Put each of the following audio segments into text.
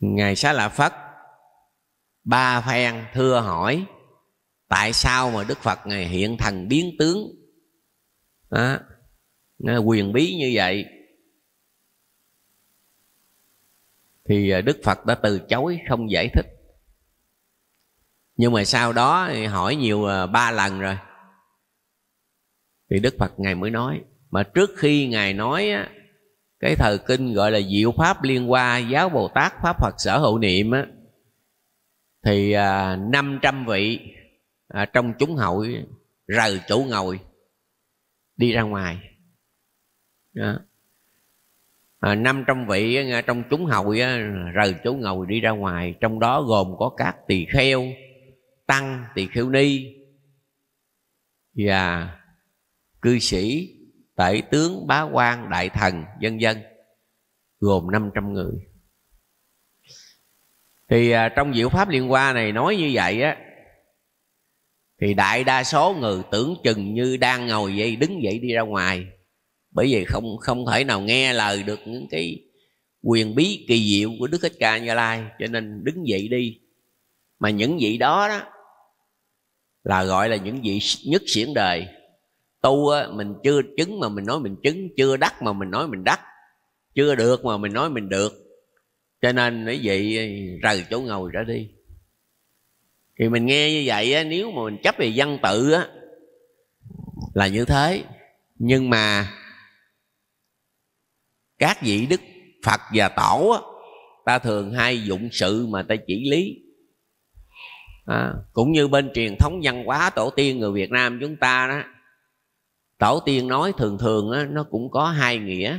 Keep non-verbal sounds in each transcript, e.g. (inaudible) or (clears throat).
ngài xá lạ phất ba phen thưa hỏi tại sao mà đức phật ngài hiện thần biến tướng đó, quyền bí như vậy thì à, đức phật đã từ chối không giải thích nhưng mà sau đó hỏi nhiều à, ba lần rồi thì đức phật ngài mới nói mà trước khi ngài nói cái thờ kinh gọi là diệu pháp liên hoa giáo bồ tát pháp phật sở hữu niệm á thì à, 500 vị à, trong chúng hội rời chỗ ngồi đi ra ngoài đó. À, 500 vị trong chúng hội rời chỗ ngồi đi ra ngoài trong đó gồm có các tỳ kheo tăng tỳ kheo ni và cư sĩ tể tướng bá quan đại thần vân dân gồm 500 người thì à, trong diệu pháp liên hoa này nói như vậy á thì đại đa số người tưởng chừng như đang ngồi dậy đứng dậy đi ra ngoài bởi vì không không thể nào nghe lời được những cái quyền bí kỳ diệu của đức thích ca như lai cho nên đứng dậy đi mà những vị đó đó là gọi là những vị nhất xiển đời tu á, mình chưa chứng mà mình nói mình chứng chưa đắc mà mình nói mình đắc chưa được mà mình nói mình được cho nên quý vậy rời chỗ ngồi ra đi thì mình nghe như vậy á, nếu mà mình chấp về văn tự á, là như thế nhưng mà các vị đức phật và tổ á, ta thường hay dụng sự mà ta chỉ lý à, cũng như bên truyền thống văn hóa tổ tiên người việt nam chúng ta đó tổ tiên nói thường thường nó cũng có hai nghĩa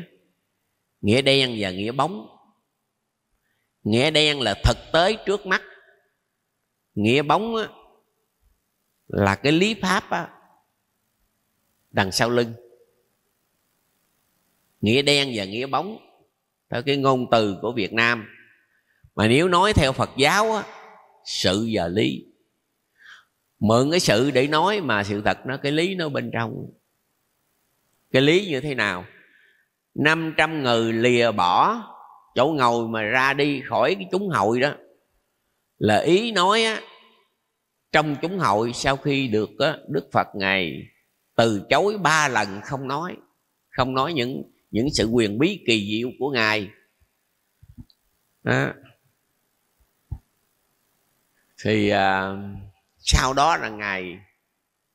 nghĩa đen và nghĩa bóng nghĩa đen là thực tế trước mắt nghĩa bóng là cái lý pháp đằng sau lưng nghĩa đen và nghĩa bóng theo cái ngôn từ của việt nam mà nếu nói theo phật giáo sự và lý mượn cái sự để nói mà sự thật nó cái lý nó bên trong cái lý như thế nào 500 người lìa bỏ chỗ ngồi mà ra đi khỏi cái chúng hội đó là ý nói á, trong chúng hội sau khi được á, Đức Phật ngài từ chối ba lần không nói không nói những những sự quyền bí kỳ diệu của ngài đó. thì à, sau đó là ngài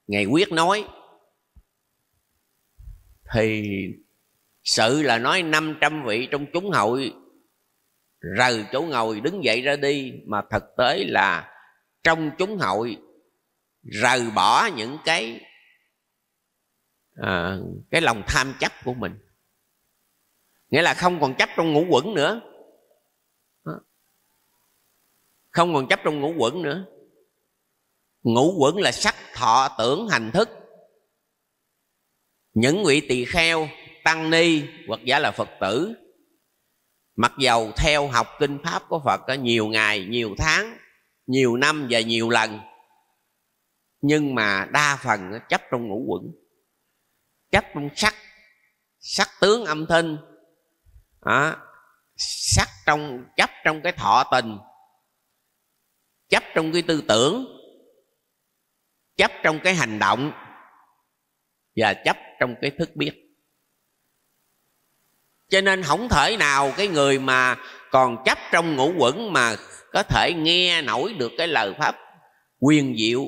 ngài quyết nói thì sự là nói 500 vị trong chúng hội rời chỗ ngồi đứng dậy ra đi mà thực tế là trong chúng hội rời bỏ những cái à, cái lòng tham chấp của mình nghĩa là không còn chấp trong ngũ quẩn nữa không còn chấp trong ngũ quẩn nữa ngũ quẩn là sắc thọ tưởng hành thức những vị tỳ kheo tăng ni hoặc giả là phật tử mặc dầu theo học kinh pháp của phật có nhiều ngày nhiều tháng nhiều năm và nhiều lần nhưng mà đa phần chấp trong ngũ quẩn chấp trong sắc sắc tướng âm thanh à, sắc trong chấp trong cái thọ tình chấp trong cái tư tưởng chấp trong cái hành động và chấp trong cái thức biết cho nên không thể nào cái người mà còn chấp trong ngũ quẩn mà có thể nghe nổi được cái lời pháp quyền diệu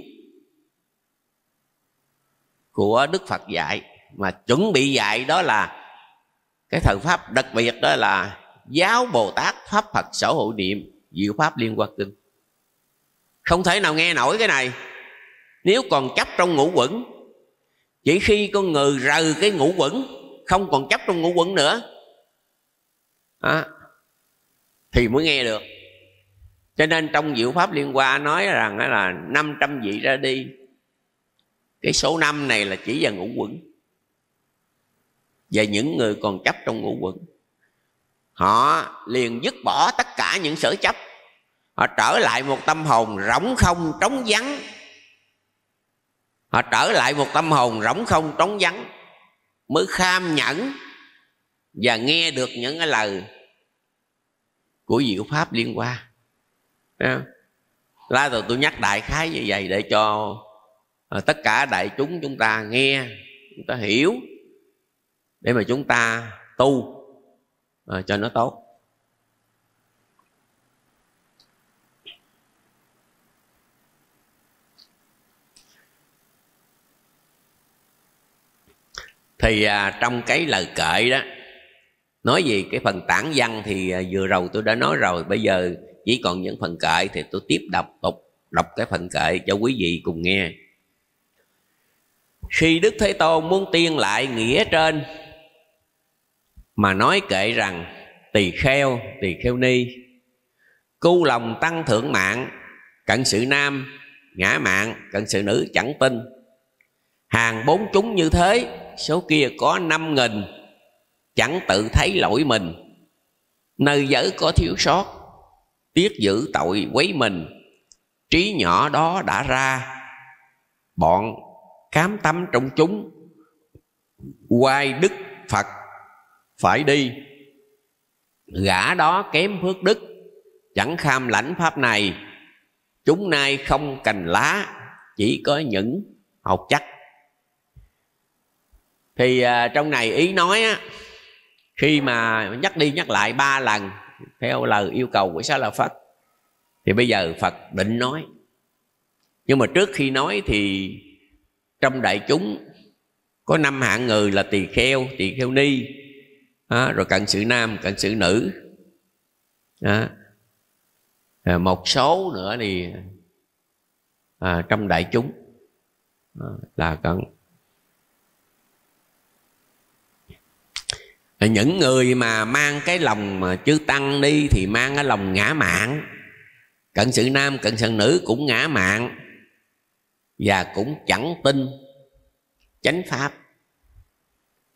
của đức phật dạy mà chuẩn bị dạy đó là cái thần pháp đặc biệt đó là giáo bồ tát pháp phật sở hữu niệm diệu pháp liên quan kinh không thể nào nghe nổi cái này nếu còn chấp trong ngũ quẩn vậy khi con người rời cái ngũ quẩn không còn chấp trong ngũ quẩn nữa à, thì mới nghe được cho nên trong diệu pháp liên qua nói rằng là 500 vị ra đi cái số năm này là chỉ về ngũ quẩn và những người còn chấp trong ngũ quẩn họ liền dứt bỏ tất cả những sở chấp họ trở lại một tâm hồn rỗng không trống vắng họ trở lại một tâm hồn rỗng không trống vắng mới kham nhẫn và nghe được những cái lời của diệu pháp liên qua. lá rồi tôi nhắc đại khái như vậy để cho à, tất cả đại chúng chúng ta nghe chúng ta hiểu để mà chúng ta tu à, cho nó tốt thì à, trong cái lời kệ đó nói gì cái phần tản văn thì à, vừa rồi tôi đã nói rồi bây giờ chỉ còn những phần kệ thì tôi tiếp đọc tục đọc cái phần kệ cho quý vị cùng nghe khi đức thế tôn muốn tiên lại nghĩa trên mà nói kệ rằng tỳ kheo tỳ kheo ni cu lòng tăng thượng mạng cận sự nam ngã mạng cận sự nữ chẳng tin hàng bốn chúng như thế số kia có năm nghìn chẳng tự thấy lỗi mình nơi dở có thiếu sót tiếc giữ tội quấy mình trí nhỏ đó đã ra bọn cám tâm trong chúng quay đức phật phải đi gã đó kém phước đức chẳng kham lãnh pháp này chúng nay không cành lá chỉ có những học chắc thì à, trong này ý nói á, khi mà nhắc đi nhắc lại ba lần theo lời yêu cầu của xá lợi phật thì bây giờ phật định nói nhưng mà trước khi nói thì trong đại chúng có năm hạng người là tỳ kheo tỳ kheo ni à, rồi cận sự nam cận sự nữ à, một số nữa thì à, trong đại chúng à, là cận những người mà mang cái lòng mà chư tăng đi thì mang cái lòng ngã mạn cận sự nam cận sự nữ cũng ngã mạn và cũng chẳng tin chánh pháp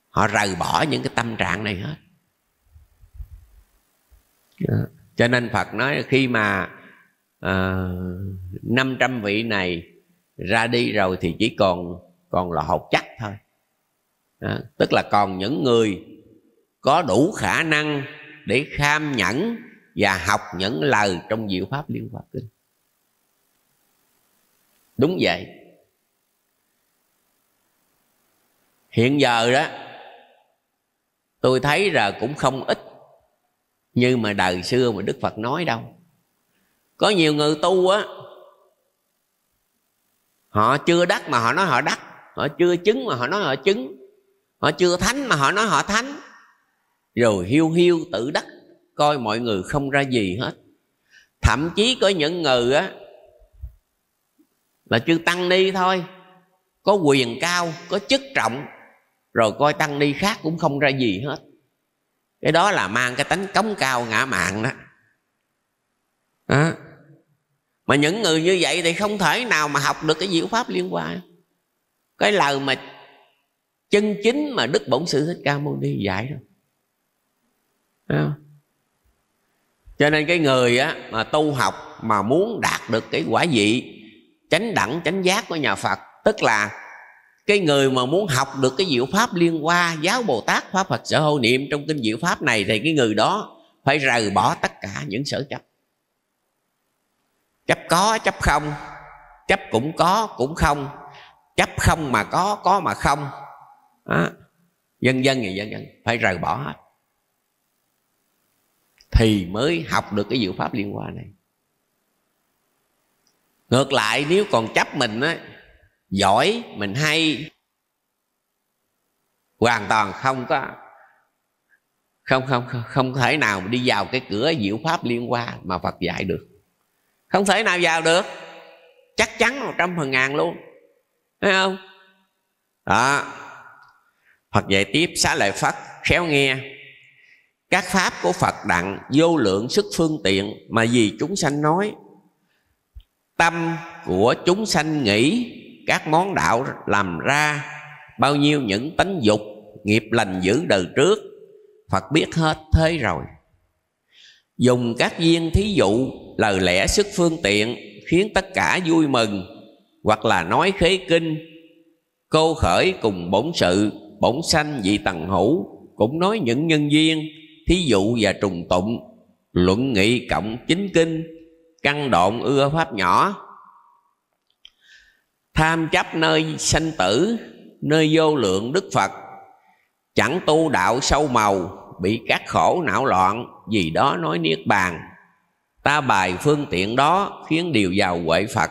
họ rời bỏ những cái tâm trạng này hết dạ. cho nên phật nói khi mà à, trăm vị này ra đi rồi thì chỉ còn còn là hột chắc thôi à, tức là còn những người có đủ khả năng để kham nhẫn và học những lời trong diệu pháp liên hoa kinh đúng vậy hiện giờ đó tôi thấy là cũng không ít như mà đời xưa mà đức phật nói đâu có nhiều người tu á họ chưa đắc mà họ nói họ đắc họ chưa chứng mà họ nói họ chứng họ chưa thánh mà họ nói họ thánh rồi hiu hiu tự đắc coi mọi người không ra gì hết thậm chí có những người á là chư tăng ni thôi có quyền cao có chức trọng rồi coi tăng ni khác cũng không ra gì hết cái đó là mang cái tánh cống cao ngã mạng đó. đó mà những người như vậy thì không thể nào mà học được cái diệu pháp liên quan cái lời mà chân chính mà đức bổn sư thích ca mâu ni dạy đâu cho nên cái người á mà tu học mà muốn đạt được cái quả vị chánh đẳng chánh giác của nhà phật tức là cái người mà muốn học được cái diệu pháp liên qua giáo bồ tát pháp phật sở hữu niệm trong kinh diệu pháp này thì cái người đó phải rời bỏ tất cả những sở chấp chấp có chấp không chấp cũng có cũng không chấp không mà có có mà không đó. dân dân thì dân dân phải rời bỏ hết thì mới học được cái diệu pháp liên quan này ngược lại nếu còn chấp mình á giỏi mình hay hoàn toàn không có không không không, thể nào đi vào cái cửa diệu pháp liên quan mà Phật dạy được không thể nào vào được chắc chắn một trăm phần ngàn luôn thấy không đó Phật dạy tiếp xá lợi Phất khéo nghe các pháp của Phật đặng vô lượng sức phương tiện mà vì chúng sanh nói tâm của chúng sanh nghĩ các món đạo làm ra bao nhiêu những tánh dục nghiệp lành giữ đời trước Phật biết hết thế rồi dùng các viên thí dụ lời lẽ sức phương tiện khiến tất cả vui mừng hoặc là nói khế kinh cô khởi cùng bổn sự bổn sanh vị tầng hữu cũng nói những nhân duyên thí dụ và trùng tụng luận nghị cộng chính kinh căn độn ưa pháp nhỏ tham chấp nơi sanh tử nơi vô lượng đức phật chẳng tu đạo sâu màu bị các khổ não loạn vì đó nói niết bàn ta bài phương tiện đó khiến điều giàu huệ phật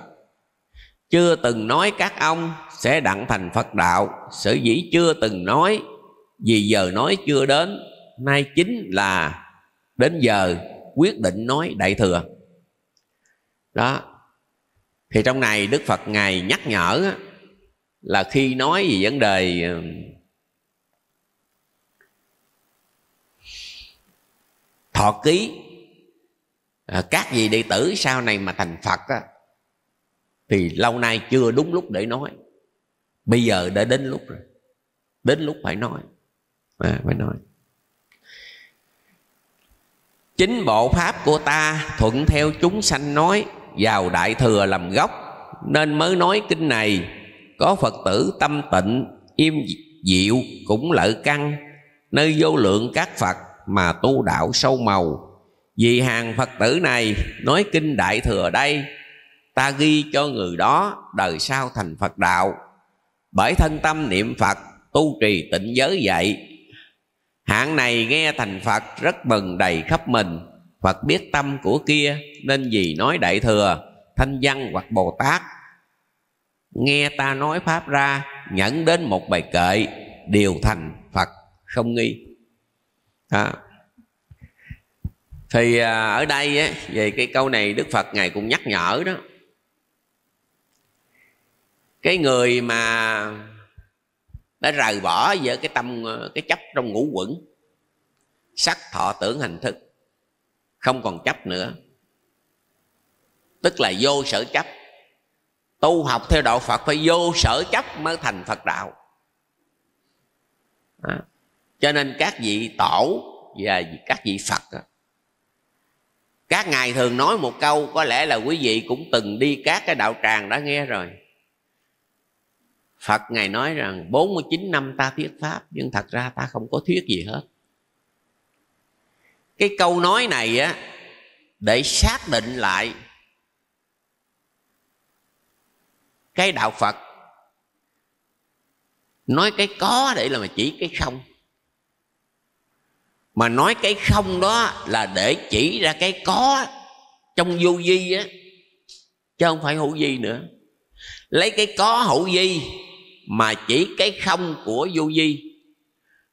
chưa từng nói các ông sẽ đặng thành phật đạo sở dĩ chưa từng nói vì giờ nói chưa đến nay chính là đến giờ quyết định nói đại thừa đó thì trong này đức phật ngài nhắc nhở là khi nói về vấn đề thọ ký à, các vị đệ tử sau này mà thành phật á, thì lâu nay chưa đúng lúc để nói bây giờ đã đến lúc rồi đến lúc phải nói à, phải nói chính bộ pháp của ta thuận theo chúng sanh nói vào đại thừa làm gốc nên mới nói kinh này có phật tử tâm tịnh im dịu cũng lợi căn nơi vô lượng các phật mà tu đạo sâu màu vì hàng phật tử này nói kinh đại thừa đây ta ghi cho người đó đời sau thành phật đạo bởi thân tâm niệm phật tu trì tịnh giới vậy hạng này nghe thành phật rất mừng đầy khắp mình phật biết tâm của kia nên gì nói đại thừa thanh văn hoặc bồ tát nghe ta nói pháp ra nhận đến một bài kệ đều thành phật không nghi à. thì ở đây về cái câu này đức phật ngài cũng nhắc nhở đó cái người mà đã rời bỏ giữa cái tâm ờ, cái chấp trong ngũ quẩn sắc thọ tưởng hành thức không còn chấp nữa tức là vô sở chấp tu học theo đạo phật phải vô sở chấp mới thành phật đạo à. cho nên các vị tổ và các vị phật các ngài thường nói một câu có lẽ là quý vị cũng từng đi các cái đạo tràng đã nghe rồi Phật Ngài nói rằng 49 năm ta thuyết Pháp Nhưng thật ra ta không có thuyết gì hết Cái câu nói này á Để xác định lại Cái đạo Phật Nói cái có để là mà chỉ cái không Mà nói cái không đó là để chỉ ra cái có Trong vô vi á Chứ không phải hữu vi nữa Lấy cái có hữu vi mà chỉ cái không của vô vi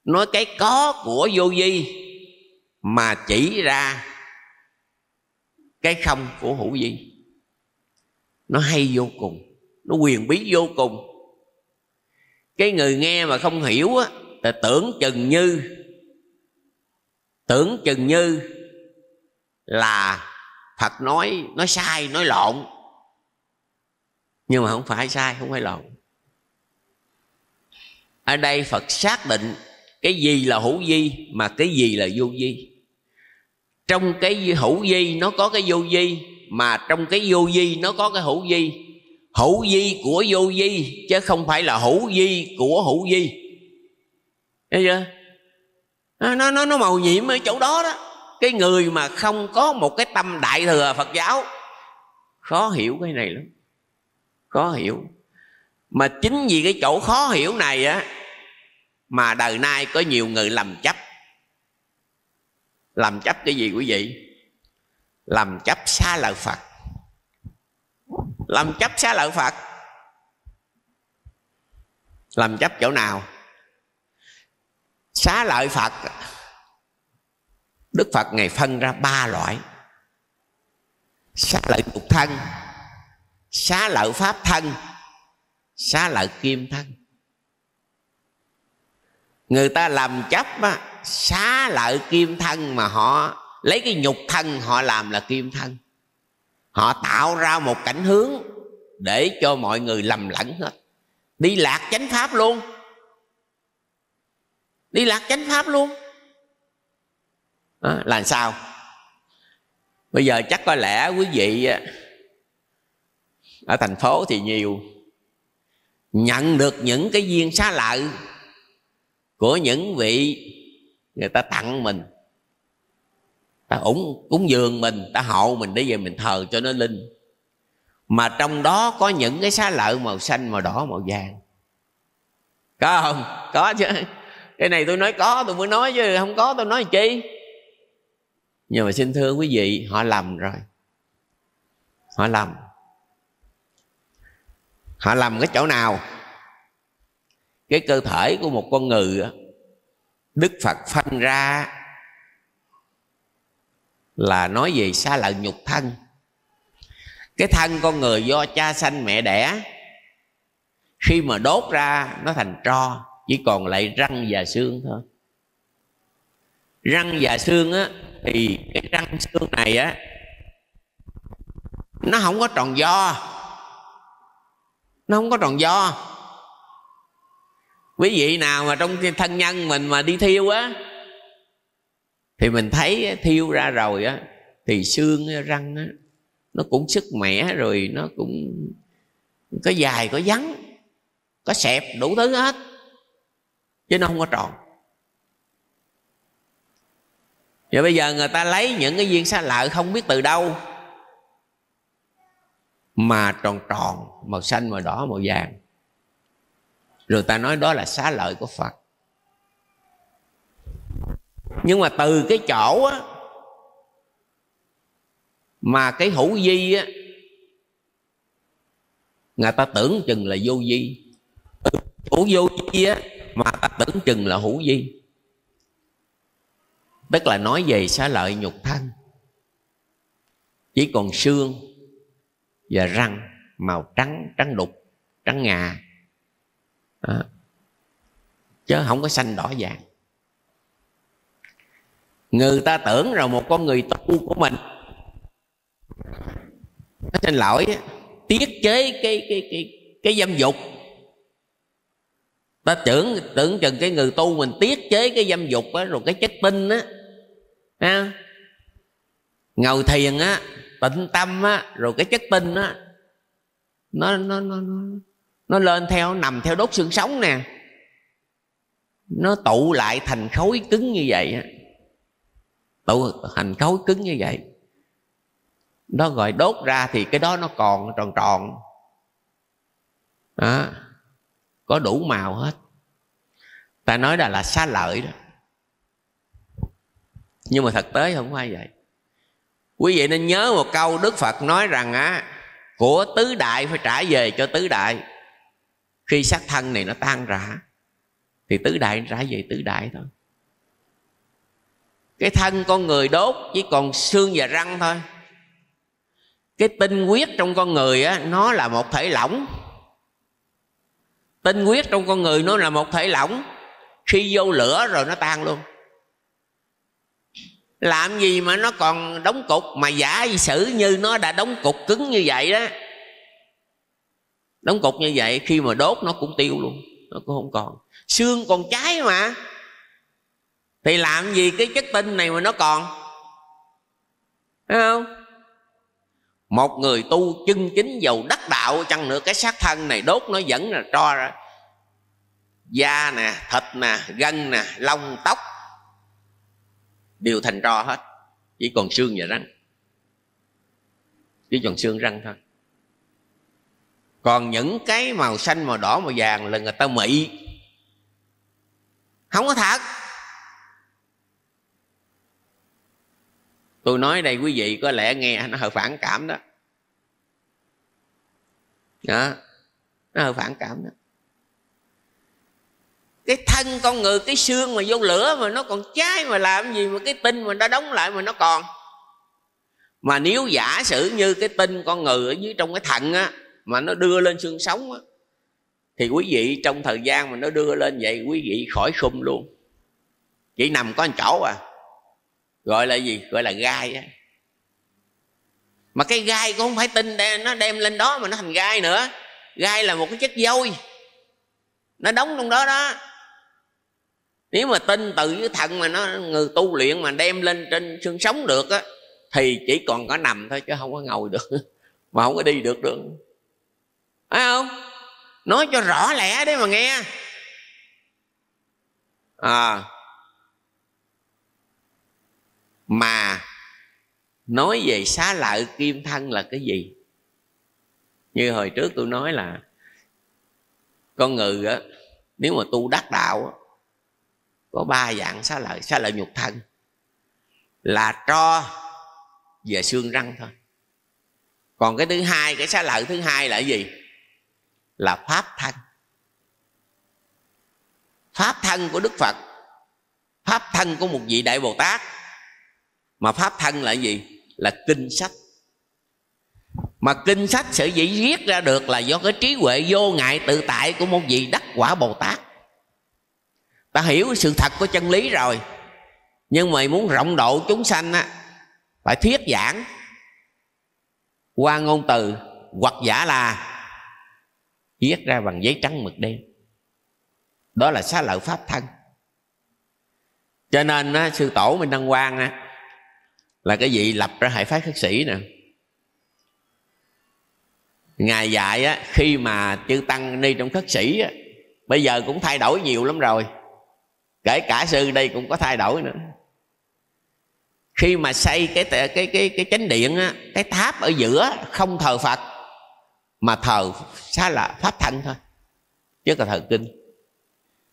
nói cái có của vô vi mà chỉ ra cái không của hữu vi nó hay vô cùng nó quyền bí vô cùng cái người nghe mà không hiểu á là tưởng chừng như tưởng chừng như là Phật nói nói sai nói lộn nhưng mà không phải sai không phải lộn ở đây phật xác định cái gì là hữu di mà cái gì là vô di trong cái hữu di nó có cái vô di mà trong cái vô di nó có cái hữu di hữu di của vô di chứ không phải là hữu di của hữu di thấy chưa à, nó nó nó màu nhiệm ở chỗ đó đó cái người mà không có một cái tâm đại thừa phật giáo khó hiểu cái này lắm khó hiểu mà chính vì cái chỗ khó hiểu này á mà đời nay có nhiều người làm chấp làm chấp cái gì quý vị làm chấp xa lợi phật làm chấp xá lợi phật làm chấp chỗ nào xá lợi phật đức phật ngày phân ra ba loại xá lợi tục thân xá lợi pháp thân xá lợi kim thân người ta làm chấp á, xá lợi kim thân mà họ lấy cái nhục thân họ làm là kim thân họ tạo ra một cảnh hướng để cho mọi người lầm lẫn hết đi lạc chánh pháp luôn đi lạc chánh pháp luôn đó, là sao bây giờ chắc có lẽ quý vị ở thành phố thì nhiều nhận được những cái viên xá lợi của những vị người ta tặng mình ta ủng cúng dường mình ta hộ mình để về mình thờ cho nó linh mà trong đó có những cái xá lợi màu xanh màu đỏ màu vàng có không có chứ cái này tôi nói có tôi mới nói chứ không có tôi nói chi nhưng mà xin thưa quý vị họ lầm rồi họ lầm họ lầm cái chỗ nào cái cơ thể của một con người đức phật phân ra là nói về xa lợi nhục thân cái thân con người do cha sanh mẹ đẻ khi mà đốt ra nó thành tro chỉ còn lại răng và xương thôi răng và xương á thì cái răng xương này á nó không có tròn do nó không có tròn do quý vị nào mà trong thân nhân mình mà đi thiêu á thì mình thấy thiêu ra rồi á thì xương răng á nó cũng sức mẻ rồi nó cũng có dài có vắn có xẹp đủ thứ hết chứ nó không có tròn và bây giờ người ta lấy những cái viên xa lợi không biết từ đâu mà tròn tròn màu xanh màu đỏ màu vàng rồi ta nói đó là xá lợi của phật nhưng mà từ cái chỗ á, mà cái hữu di á, người ta tưởng chừng là vô di hữu vô di á, mà ta tưởng chừng là hữu di tức là nói về xá lợi nhục thân chỉ còn xương và răng màu trắng trắng đục trắng ngà à. chứ không có xanh đỏ vàng người ta tưởng rằng một con người tu của mình nó xin lỗi tiết chế cái cái cái cái dâm dục ta tưởng tưởng chừng cái người tu mình tiết chế cái dâm dục á rồi cái chất tinh á ha ngồi thiền á tịnh tâm á rồi cái chất tinh á nó nó nó nó lên theo nằm theo đốt xương sống nè nó tụ lại thành khối cứng như vậy á tụ thành khối cứng như vậy nó gọi đốt ra thì cái đó nó còn tròn tròn đó. có đủ màu hết ta nói là là xa lợi đó nhưng mà thực tế không phải vậy quý vị nên nhớ một câu đức phật nói rằng á của tứ đại phải trả về cho tứ đại khi xác thân này nó tan rã thì tứ đại rã về tứ đại thôi cái thân con người đốt chỉ còn xương và răng thôi cái tinh huyết trong con người á, nó là một thể lỏng tinh huyết trong con người nó là một thể lỏng khi vô lửa rồi nó tan luôn làm gì mà nó còn đóng cục mà giả xử như nó đã đóng cục cứng như vậy đó đóng cục như vậy khi mà đốt nó cũng tiêu luôn nó cũng không còn xương còn cháy mà thì làm gì cái chất tinh này mà nó còn Thấy không một người tu chân chính giàu đắc đạo chăng nữa cái xác thân này đốt nó vẫn là tro ra da nè thịt nè gân nè lông tóc đều thành tro hết chỉ còn xương và răng chỉ còn xương răng thôi còn những cái màu xanh màu đỏ màu vàng là người ta mị không có thật tôi nói đây quý vị có lẽ nghe nó hơi phản cảm đó đó nó hơi phản cảm đó cái thân con người cái xương mà vô lửa mà nó còn cháy mà làm gì mà cái tinh mà đã đóng lại mà nó còn mà nếu giả sử như cái tinh con người ở dưới trong cái thận á mà nó đưa lên xương sống á, thì quý vị trong thời gian mà nó đưa lên vậy quý vị khỏi khung luôn chỉ nằm có một chỗ à gọi là gì gọi là gai á mà cái gai cũng không phải tin đem, nó đem lên đó mà nó thành gai nữa gai là một cái chất dôi nó đóng trong đó đó nếu mà tin từ với thận mà nó người tu luyện mà đem lên trên xương sống được á thì chỉ còn có nằm thôi chứ không có ngồi được (laughs) mà không có đi được được phải không nói cho rõ lẽ đấy mà nghe à mà nói về xá lợi kim thân là cái gì như hồi trước tôi nói là con người á nếu mà tu đắc đạo á, có ba dạng xá lợi xá lợi nhục thân là tro về xương răng thôi còn cái thứ hai cái xá lợi thứ hai là cái gì là pháp thân pháp thân của đức phật pháp thân của một vị đại bồ tát mà pháp thân là gì là kinh sách mà kinh sách sở dĩ viết ra được là do cái trí huệ vô ngại tự tại của một vị đắc quả bồ tát ta hiểu sự thật của chân lý rồi nhưng mà muốn rộng độ chúng sanh á phải thuyết giảng qua ngôn từ hoặc giả là viết ra bằng giấy trắng mực đen đó là xá lợi pháp thân cho nên á, sư tổ minh đăng quang á, là cái vị lập ra hệ phái khất sĩ nè ngài dạy á, khi mà chư tăng ni trong khất sĩ á, bây giờ cũng thay đổi nhiều lắm rồi kể cả sư đây cũng có thay đổi nữa khi mà xây cái cái cái cái chánh điện á, cái tháp ở giữa không thờ phật mà thờ xá là pháp thanh thôi chứ còn thờ kinh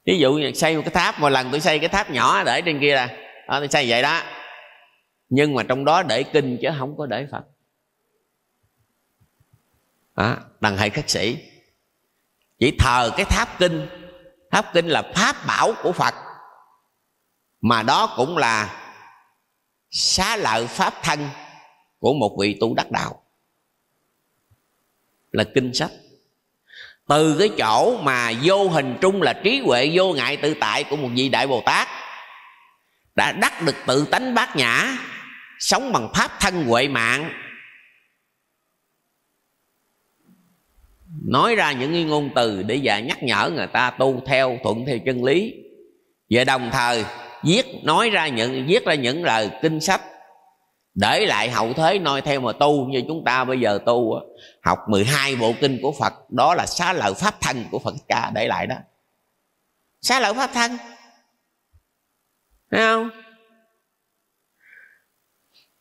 ví dụ như xây một cái tháp mỗi lần tôi xây cái tháp nhỏ để trên kia là đó, à, tôi xây vậy đó nhưng mà trong đó để kinh chứ không có để phật đó, à, đằng hệ khất sĩ chỉ thờ cái tháp kinh tháp kinh là pháp bảo của phật mà đó cũng là xá lợi pháp thân của một vị tu đắc đạo là kinh sách từ cái chỗ mà vô hình trung là trí huệ vô ngại tự tại của một vị đại bồ tát đã đắc được tự tánh bát nhã sống bằng pháp thân huệ mạng nói ra những ngôn từ để và nhắc nhở người ta tu theo thuận theo chân lý và đồng thời viết nói ra những viết ra những lời kinh sách để lại hậu thế noi theo mà tu như chúng ta bây giờ tu học 12 bộ kinh của Phật đó là xá lợi pháp thân của Phật ca để lại đó xá lợi pháp thân thấy không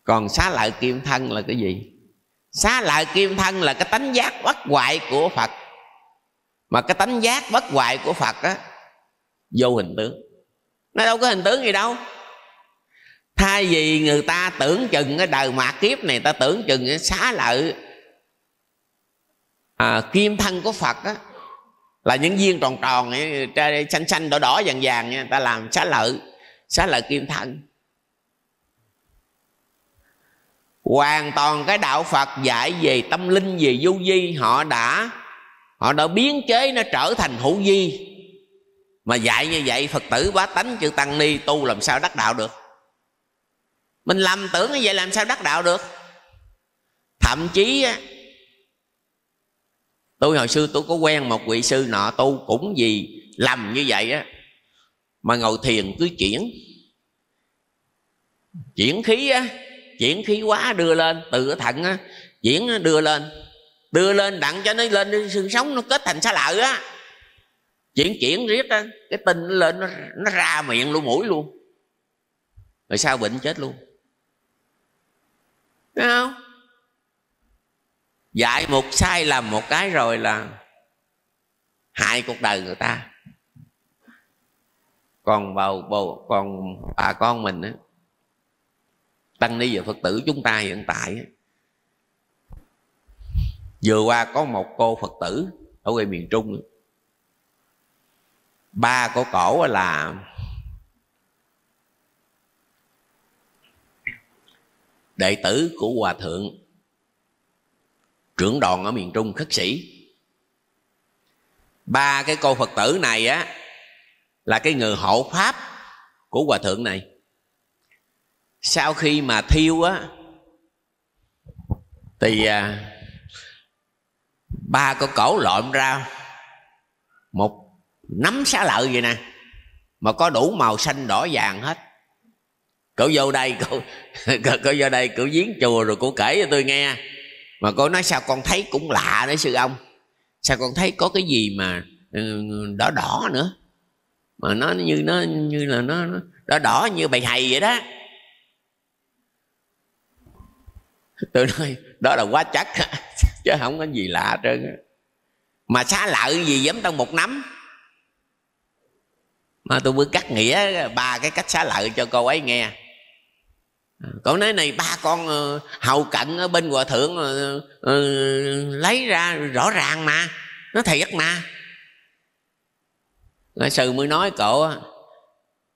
còn xá lợi kim thân là cái gì xá lợi kim thân là cái tánh giác bất hoại của Phật mà cái tánh giác bất hoại của Phật á vô hình tướng nó đâu có hình tướng gì đâu thay vì người ta tưởng chừng cái đời mạt kiếp này ta tưởng chừng cái xá lợi à, kim thân của phật á là những viên tròn tròn xanh xanh đỏ đỏ vàng vàng người ta làm xá lợi xá lợi kim thân hoàn toàn cái đạo phật dạy về tâm linh về du di họ đã họ đã biến chế nó trở thành hữu di mà dạy như vậy phật tử bá tánh chữ tăng ni tu làm sao đắc đạo được mình lầm tưởng như vậy làm sao đắc đạo được thậm chí tôi hồi xưa tôi có quen một vị sư nọ tu cũng vì lầm như vậy á mà ngồi thiền cứ chuyển chuyển khí á chuyển khí quá đưa lên từ thận á chuyển đưa lên đưa lên đặng cho nó lên xương sống nó kết thành xá lợi á chuyển chuyển riết á cái tinh nó lên nó, nó ra miệng luôn mũi luôn rồi sao bệnh chết luôn Thấy không? Dạy một sai lầm một cái rồi là hại cuộc đời người ta còn bầu bầu còn bà con mình á tăng ni và phật tử chúng ta hiện tại vừa qua có một cô phật tử ở quê miền trung ba cô cổ là đệ tử của hòa thượng trưởng đoàn ở miền trung khất sĩ ba cái cô phật tử này á là cái người hộ pháp của hòa thượng này sau khi mà thiêu á thì à, ba con cổ lộn ra một nắm xá lợi vậy nè mà có đủ màu xanh đỏ vàng hết cậu vô đây cậu cậu vô đây cậu giếng chùa rồi cậu kể cho tôi nghe mà cô nói sao con thấy cũng lạ đấy sư ông sao con thấy có cái gì mà ừ, đỏ đỏ nữa mà nó như nó như là nó, đỏ đỏ như bầy hầy vậy đó tôi nói đó là quá chắc (laughs) chứ không có gì lạ trơn mà xá lợi gì dám tông một nắm mà tôi vừa cắt nghĩa ba cái cách xá lợi cho cô ấy nghe cậu nói này ba con ờ, hầu cận ở bên hòa thượng ờ, ờ, lấy ra rõ ràng mà nó thiệt mà Ngài sư mới nói cậu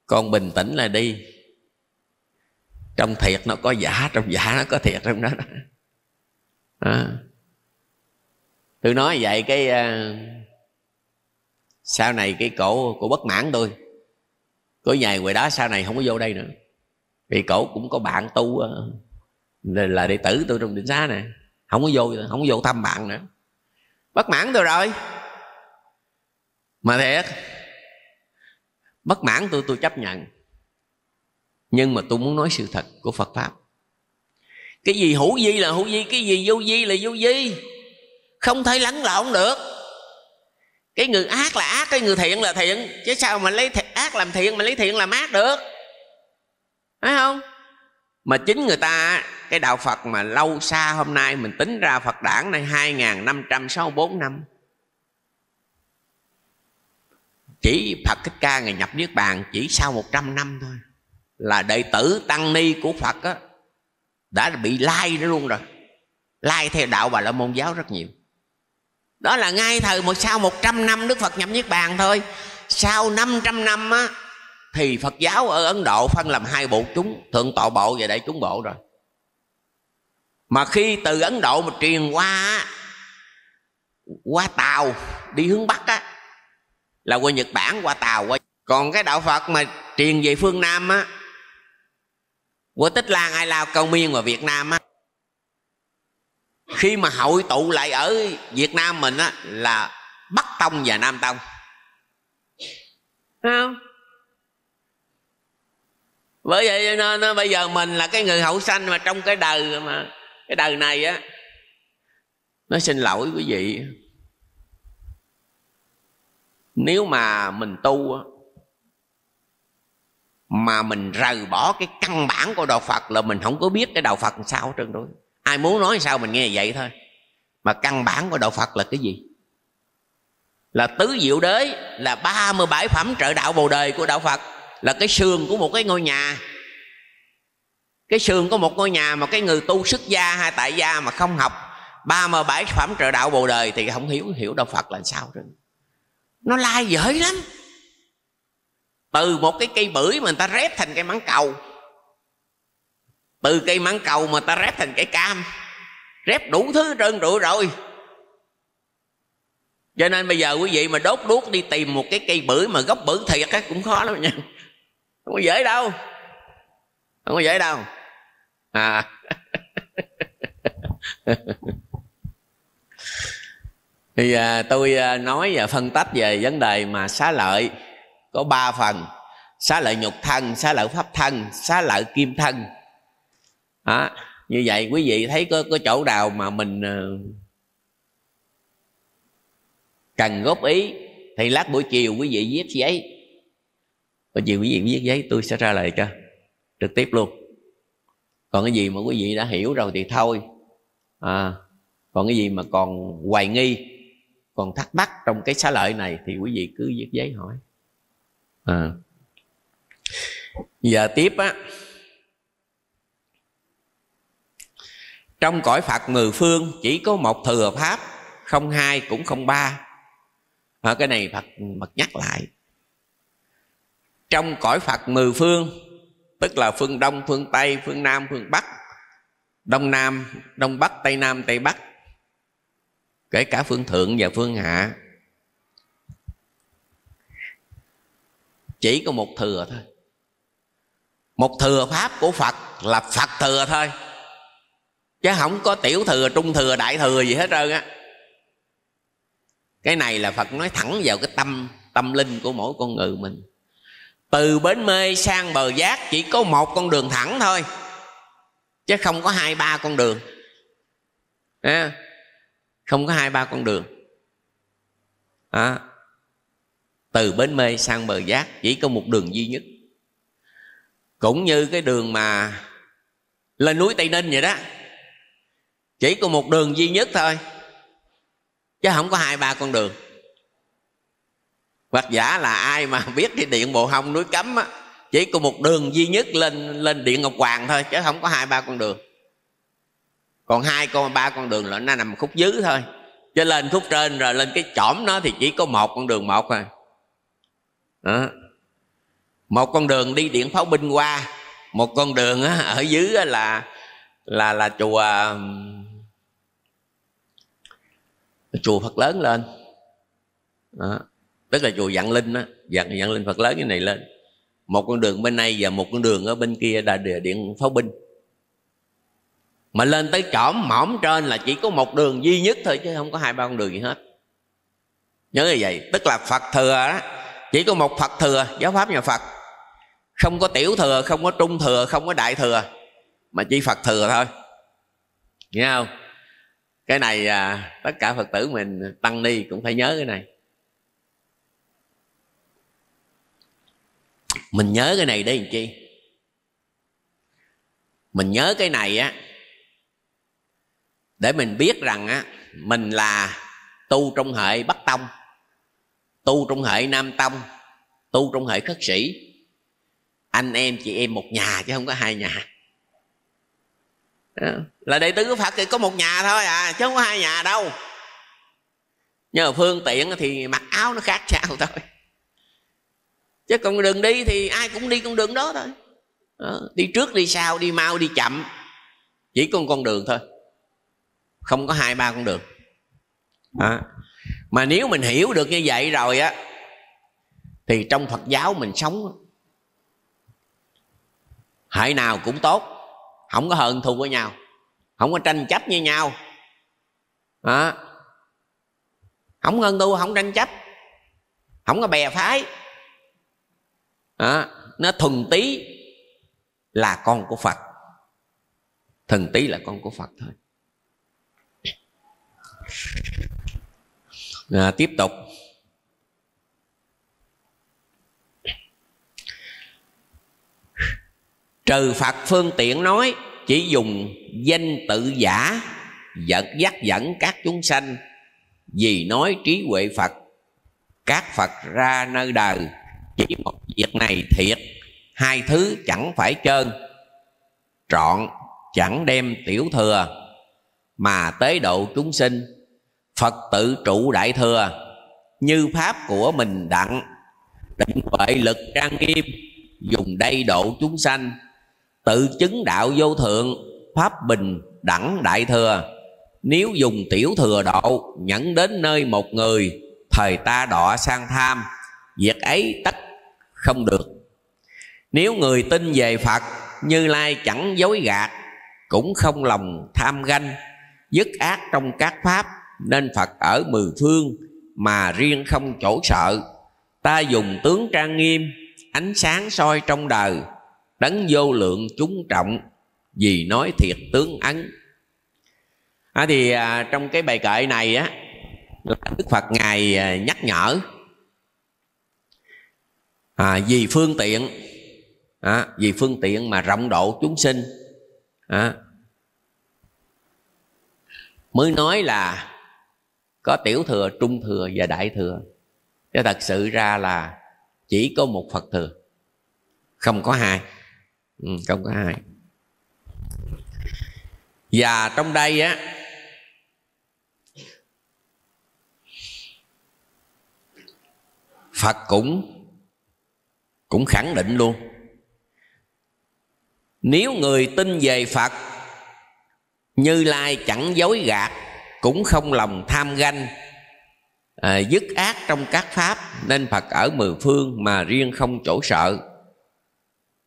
Con bình tĩnh là đi Trong thiệt nó có giả Trong giả nó có thiệt trong đó à. (laughs) Tôi nói vậy cái Sau này cái cổ Cổ bất mãn tôi Cổ nhảy ngoài đó sau này không có vô đây nữa vì cổ cũng có bạn tu ờ, là đệ tử tôi trong định xá nè không có vô không có vô thăm bạn nữa bất mãn tôi rồi mà thiệt bất mãn tôi tôi chấp nhận nhưng mà tôi muốn nói sự thật của phật pháp cái gì hữu vi là hữu vi cái gì vô vi là vô vi không thể lẫn lộn được cái người ác là ác cái người thiện là thiện chứ sao mà lấy ác làm thiện mà lấy thiện làm ác được phải không mà chính người ta cái đạo Phật mà lâu xa hôm nay mình tính ra Phật đản này 2564 năm trăm sáu bốn năm chỉ Phật Thích Ca ngày nhập Niết Bàn chỉ sau một trăm năm thôi là đệ tử tăng ni của Phật á, đã bị lai nó luôn rồi lai theo đạo bà la môn giáo rất nhiều đó là ngay thời một sau 100 năm Đức Phật nhập Niết Bàn thôi sau 500 năm á, thì Phật giáo ở Ấn Độ phân làm hai bộ chúng thượng tọa bộ và đại chúng bộ rồi mà khi từ Ấn Độ mà truyền qua qua Tàu đi hướng Bắc á là qua Nhật Bản qua Tàu qua còn cái đạo Phật mà truyền về phương Nam á qua Tích Lan Ai Lao Cao Miên và Việt Nam á khi mà hội tụ lại ở Việt Nam mình á là Bắc Tông và Nam Tông không bởi vậy nên bây giờ mình là cái người hậu sanh mà trong cái đời mà cái đời này á nó xin lỗi quý vị nếu mà mình tu á mà mình rời bỏ cái căn bản của đạo Phật là mình không có biết cái đạo Phật làm sao trơn rồi ai muốn nói sao mình nghe vậy thôi mà căn bản của đạo Phật là cái gì là tứ diệu đế là 37 phẩm trợ đạo bồ đề của đạo Phật là cái sườn của một cái ngôi nhà cái sườn có một ngôi nhà mà cái người tu xuất gia hay tại gia mà không học ba mươi bảy phẩm trợ đạo bồ đời thì không hiểu hiểu đạo phật là sao rồi nó lai dở lắm từ một cái cây bưởi mà người ta rép thành cây mắng cầu từ cây mắng cầu mà ta rép thành cây cam rép đủ thứ trơn trụi rồi cho nên bây giờ quý vị mà đốt đuốc đi tìm một cái cây bưởi mà gốc bưởi thiệt á cũng khó lắm nha không có dễ đâu không có dễ đâu à (laughs) thì à, tôi à, nói và phân tách về vấn đề mà xá lợi có ba phần xá lợi nhục thân xá lợi pháp thân xá lợi kim thân đó như vậy quý vị thấy có, có chỗ nào mà mình à, cần góp ý thì lát buổi chiều quý vị viết giấy có gì quý vị viết giấy tôi sẽ trả lời cho trực tiếp luôn còn cái gì mà quý vị đã hiểu rồi thì thôi à, còn cái gì mà còn hoài nghi còn thắc mắc trong cái xá lợi này thì quý vị cứ viết giấy hỏi à. giờ tiếp á trong cõi phật mười phương chỉ có một thừa pháp không hai cũng không ba à, cái này phật mật nhắc lại trong cõi Phật mười phương tức là phương Đông, phương Tây, phương Nam, phương Bắc Đông Nam, Đông Bắc, Tây Nam, Tây Bắc kể cả phương Thượng và phương Hạ chỉ có một thừa thôi một thừa pháp của Phật là Phật thừa thôi chứ không có tiểu thừa, trung thừa, đại thừa gì hết trơn á cái này là Phật nói thẳng vào cái tâm tâm linh của mỗi con người mình từ bến mê sang bờ giác chỉ có một con đường thẳng thôi chứ không có hai ba con đường à, không có hai ba con đường à, từ bến mê sang bờ giác chỉ có một đường duy nhất cũng như cái đường mà lên núi tây ninh vậy đó chỉ có một đường duy nhất thôi chứ không có hai ba con đường hoặc giả là ai mà (laughs) biết cái điện bộ hông núi cấm á chỉ có một đường duy nhất lên lên điện ngọc hoàng thôi chứ không có hai ba con đường còn hai con ba con đường là nó nằm khúc dưới thôi chứ lên khúc trên rồi lên cái chỏm nó thì chỉ có một con đường một thôi đó. một con đường đi điện pháo binh qua một con đường á, ở dưới á, là là là chùa chùa Phật lớn lên đó tức là chùa dạng linh á dạng dạng linh phật lớn như này lên một con đường bên này và một con đường ở bên kia là địa điện pháo binh mà lên tới trỏm mỏm trên là chỉ có một đường duy nhất thôi chứ không có hai ba con đường gì hết nhớ như vậy tức là phật thừa đó chỉ có một phật thừa giáo pháp nhà phật không có tiểu thừa không có trung thừa không có đại thừa mà chỉ phật thừa thôi nghe không cái này à, tất cả phật tử mình tăng ni cũng phải nhớ cái này mình nhớ cái này đi làm chi mình nhớ cái này á để mình biết rằng á mình là tu trong hệ bắc tông tu trong hệ nam tông tu trong hệ khất sĩ anh em chị em một nhà chứ không có hai nhà ờ, là đệ tử của phật thì có một nhà thôi à chứ không có hai nhà đâu nhờ phương tiện thì mặc áo nó khác sao thôi chứ còn đường đi thì ai cũng đi con đường đó thôi đó. Ờ, đi trước đi sau đi mau đi chậm chỉ có con đường thôi không có hai ba con đường đó. mà nếu mình hiểu được như vậy rồi á thì trong phật giáo mình sống hại nào cũng tốt không có hận thù với nhau không có tranh chấp như nhau đó. không hơn tu không tranh chấp không có bè phái đó, nó thuần tí là con của phật thuần tí là con của phật thôi à, tiếp tục trừ phật phương tiện nói chỉ dùng danh tự giả dẫn dắt dẫn các chúng sanh vì nói trí huệ phật các phật ra nơi đời chỉ một việc này thiệt hai thứ chẳng phải trơn trọn chẳng đem tiểu thừa mà tế độ chúng sinh phật tự trụ đại thừa như pháp của mình đặng định huệ lực trang nghiêm dùng đây độ chúng sanh tự chứng đạo vô thượng pháp bình đẳng đại thừa nếu dùng tiểu thừa độ nhẫn đến nơi một người thời ta đọa sang tham việc ấy tất không được nếu người tin về phật như lai chẳng dối gạt cũng không lòng tham ganh dứt ác trong các pháp nên phật ở mười phương mà riêng không chỗ sợ ta dùng tướng trang nghiêm ánh sáng soi trong đời đấng vô lượng chúng trọng vì nói thiệt tướng ấn à, thì à, trong cái bài kệ này á đức phật ngài à, nhắc nhở à, vì phương tiện à, vì phương tiện mà rộng độ chúng sinh à, mới nói là có tiểu thừa trung thừa và đại thừa chứ thật sự ra là chỉ có một phật thừa không có hai ừ, không có hai và trong đây á phật cũng cũng khẳng định luôn nếu người tin về phật như lai chẳng dối gạt cũng không lòng tham ganh à, dứt ác trong các pháp nên phật ở mười phương mà riêng không chỗ sợ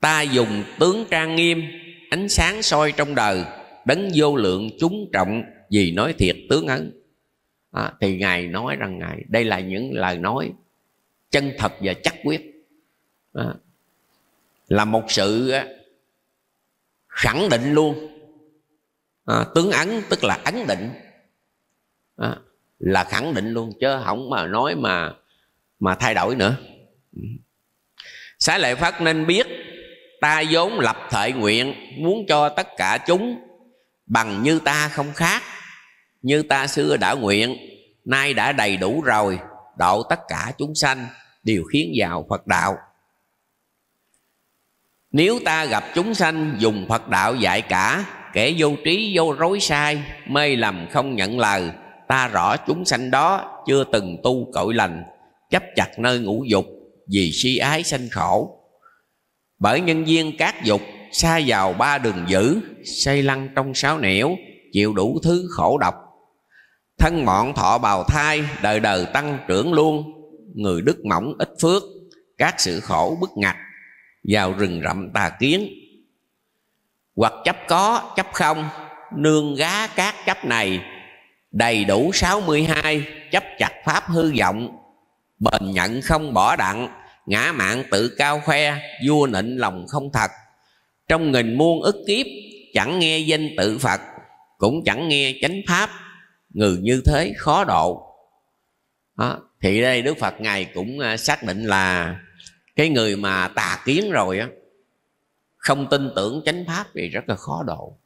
ta dùng tướng trang nghiêm ánh sáng soi trong đời đấng vô lượng chúng trọng vì nói thiệt tướng ấn à, thì ngài nói rằng ngài đây là những lời nói chân thật và chắc quyết đó. À. là một sự khẳng định luôn à, tướng ấn tức là ấn định à, là khẳng định luôn chứ không mà nói mà mà thay đổi nữa xá lợi phát nên biết ta vốn lập thệ nguyện muốn cho tất cả chúng bằng như ta không khác như ta xưa đã nguyện nay đã đầy đủ rồi độ tất cả chúng sanh đều khiến vào phật đạo nếu ta gặp chúng sanh dùng phật đạo dạy cả kẻ vô trí vô rối sai mê lầm không nhận lời ta rõ chúng sanh đó chưa từng tu cội lành chấp chặt nơi ngũ dục vì si ái sanh khổ bởi nhân viên các dục xa vào ba đường dữ xây lăn trong sáu nẻo chịu đủ thứ khổ độc thân mọn thọ bào thai đời đời tăng trưởng luôn người đức mỏng ít phước các sự khổ bức ngặt vào rừng rậm tà kiến hoặc chấp có chấp không nương gá các chấp này đầy đủ 62 chấp chặt pháp hư vọng bền nhận không bỏ đặng ngã mạng tự cao khoe vua nịnh lòng không thật trong nghìn muôn ức kiếp chẳng nghe danh tự phật cũng chẳng nghe chánh pháp người như thế khó độ đó. thì đây đức phật ngài cũng à, xác định là cái người mà tà kiến rồi á không tin tưởng chánh pháp thì rất là khó độ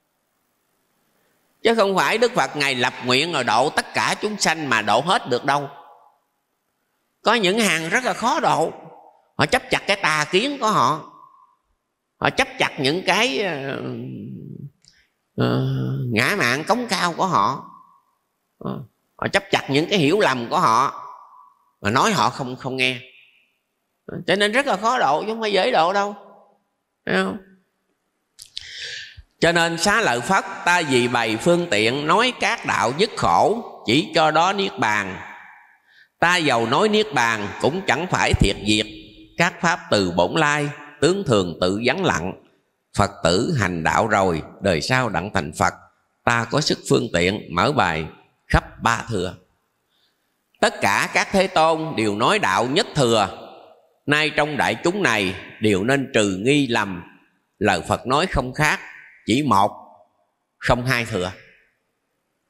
chứ không phải đức phật ngài lập nguyện rồi độ tất cả chúng sanh mà độ hết được đâu có những hàng rất là khó độ họ chấp chặt cái tà kiến của họ họ chấp chặt những cái uh, uh, ngã mạng cống cao của họ uh, họ chấp chặt những cái hiểu lầm của họ mà nói họ không không nghe cho nên rất là khó độ chứ không phải dễ độ đâu Thấy không? cho nên xá lợi phất ta vì bày phương tiện nói các đạo dứt khổ chỉ cho đó niết bàn ta giàu nói niết bàn cũng chẳng phải thiệt diệt các pháp từ bổn lai tướng thường tự vắng lặng phật tử hành đạo rồi đời sau đặng thành phật ta có sức phương tiện mở bài khắp ba thừa tất cả các thế tôn đều nói đạo nhất thừa nay trong đại chúng này đều nên trừ nghi lầm lời phật nói không khác chỉ một không hai thừa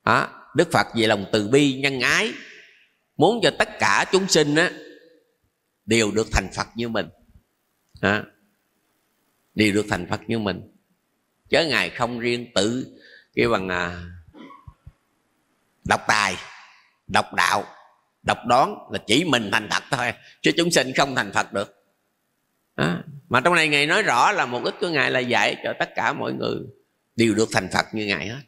đó, đức phật về lòng từ bi nhân ái muốn cho tất cả chúng sinh á, đều được thành phật như mình đó, đều được thành phật như mình chớ ngài không riêng tự kêu bằng à, độc tài độc đạo độc đoán là chỉ mình thành thật thôi chứ chúng sinh không thành Phật được đó. mà trong này ngài nói rõ là mục đích của ngài là dạy cho tất cả mọi người đều được thành phật như ngài hết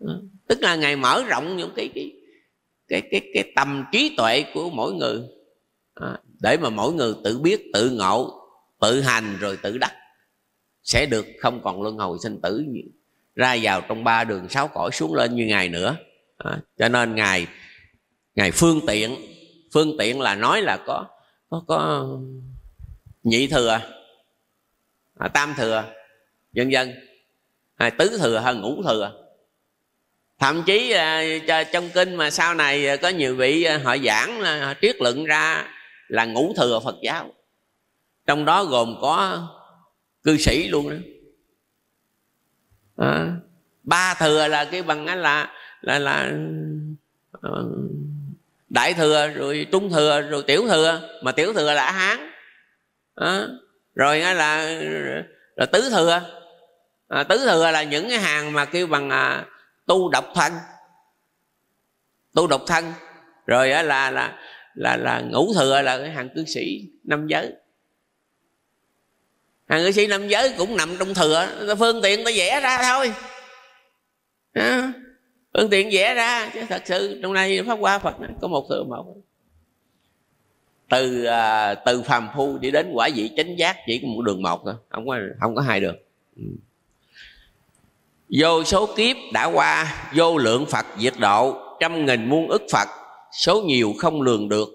đó. tức là ngài mở rộng những cái cái cái cái, cái tầm trí tuệ của mỗi người đó. để mà mỗi người tự biết tự ngộ tự hành rồi tự đắc sẽ được không còn luân hồi sinh tử ra vào trong ba đường sáu cõi xuống lên như ngài nữa à, cho nên ngài ngài phương tiện phương tiện là nói là có có có nhị thừa à, tam thừa vân vân à, tứ thừa hơn ngũ thừa thậm chí à, trong kinh mà sau này có nhiều vị à, họ giảng à, họ triết luận ra là ngũ thừa phật giáo trong đó gồm có cư sĩ luôn đó à, ba thừa là cái bằng là là là uh, đại thừa rồi trung thừa rồi tiểu thừa mà tiểu thừa là a hán à, rồi là, là, là tứ thừa à, tứ thừa là những cái hàng mà kêu bằng à, tu độc thân tu độc thân rồi là là là là, là ngũ thừa là cái hàng cư sĩ năm giới hàng cư sĩ năm giới cũng nằm trong thừa phương tiện ta vẽ ra thôi à phương tiện vẽ ra chứ thật sự trong này pháp qua phật có một thừa một từ à, từ phàm phu đi đến quả vị chánh giác chỉ có một đường một thôi không có không có hai đường ừ. vô số kiếp đã qua vô lượng phật diệt độ trăm nghìn muôn ức phật số nhiều không lường được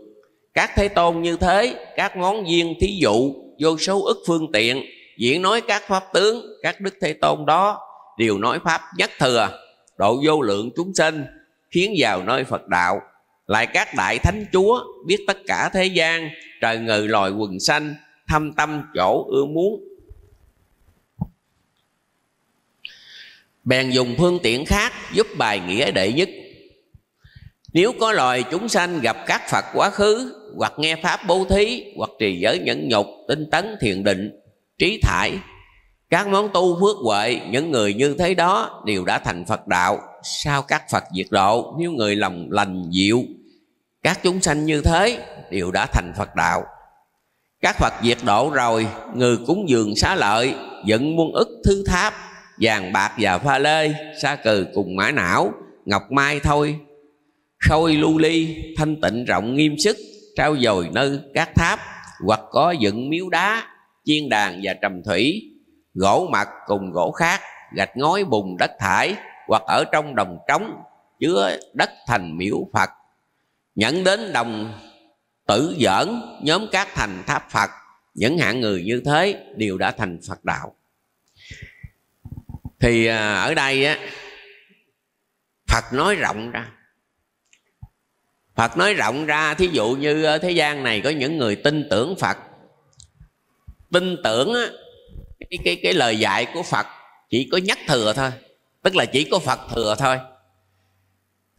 các thế tôn như thế các ngón duyên thí dụ vô số ức phương tiện diễn nói các pháp tướng các đức thế tôn đó đều nói pháp nhất thừa độ vô lượng chúng sinh khiến vào nơi phật đạo lại các đại thánh chúa biết tất cả thế gian trời ngự loài quần sanh thâm tâm chỗ ưa muốn bèn dùng phương tiện khác giúp bài nghĩa đệ nhất nếu có loài chúng sanh gặp các phật quá khứ hoặc nghe pháp bố thí hoặc trì giới nhẫn nhục tinh tấn thiền định trí thải các món tu phước huệ những người như thế đó đều đã thành phật đạo sau các phật diệt độ nếu người lòng lành dịu các chúng sanh như thế đều đã thành phật đạo các phật diệt độ rồi người cúng dường xá lợi dựng muôn ức thứ tháp vàng bạc và pha lê sa cừ cùng mã não ngọc mai thôi khôi lưu ly thanh tịnh rộng nghiêm sức trao dồi nơi các tháp hoặc có dựng miếu đá chiên đàn và trầm thủy gỗ mặt cùng gỗ khác gạch ngói bùn đất thải hoặc ở trong đồng trống chứa đất thành miễu phật nhận đến đồng tử giỡn nhóm các thành tháp phật những hạng người như thế đều đã thành phật đạo thì à, ở đây á phật nói rộng ra phật nói rộng ra thí dụ như à, thế gian này có những người tin tưởng phật tin tưởng cái cái cái lời dạy của Phật chỉ có nhắc thừa thôi tức là chỉ có Phật thừa thôi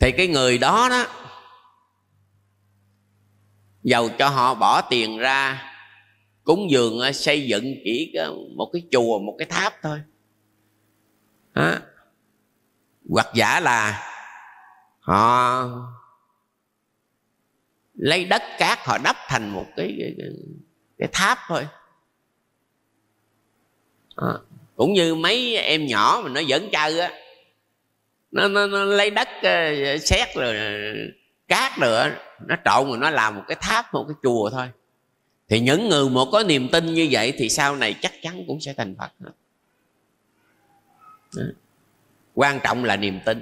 thì cái người đó đó dầu cho họ bỏ tiền ra cúng dường ờ, xây dựng chỉ một cái chùa một cái tháp thôi đó. hoặc giả là họ lấy đất cát họ đắp thành một cái cái, cái tháp thôi à, cũng như mấy em nhỏ mà nó dẫn chơi á nó, nó, nó lấy đất ờ, xét rồi ờ, cát rồi nó trộn rồi nó làm một cái tháp một cái chùa thôi thì những người mà có niềm tin như vậy thì sau này chắc chắn cũng sẽ thành phật Đó. quan trọng là niềm tin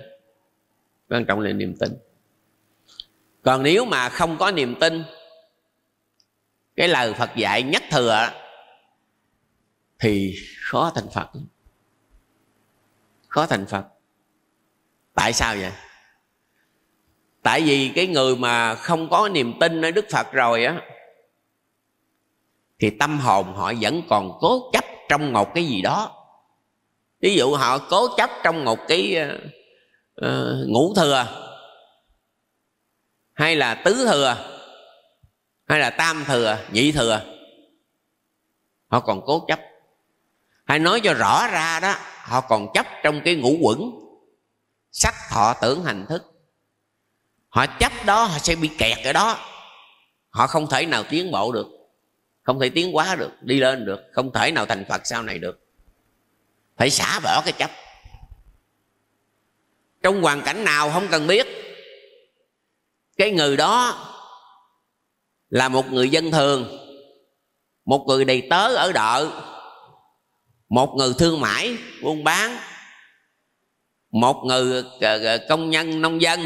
quan trọng là niềm tin còn nếu mà không có niềm tin cái lời phật dạy nhất thừa thì khó thành phật khó thành phật tại sao vậy tại vì cái người mà không có niềm tin nơi đức phật rồi á thì tâm hồn họ vẫn còn cố chấp trong một cái gì đó ví dụ họ cố chấp trong một cái uh, ngũ thừa hay là tứ thừa hay là tam thừa nhị thừa họ còn cố chấp hay nói cho rõ ra đó họ còn chấp trong cái ngũ quẩn sắc thọ tưởng hành thức họ chấp đó họ sẽ bị kẹt ở đó họ không thể nào tiến bộ được không thể tiến quá được đi lên được không thể nào thành phật sau này được phải xả bỏ cái chấp trong hoàn cảnh nào không cần biết cái người đó là một người dân thường một người đầy tớ ở đợi một người thương mại buôn bán một người ờ, ờ, công nhân nông dân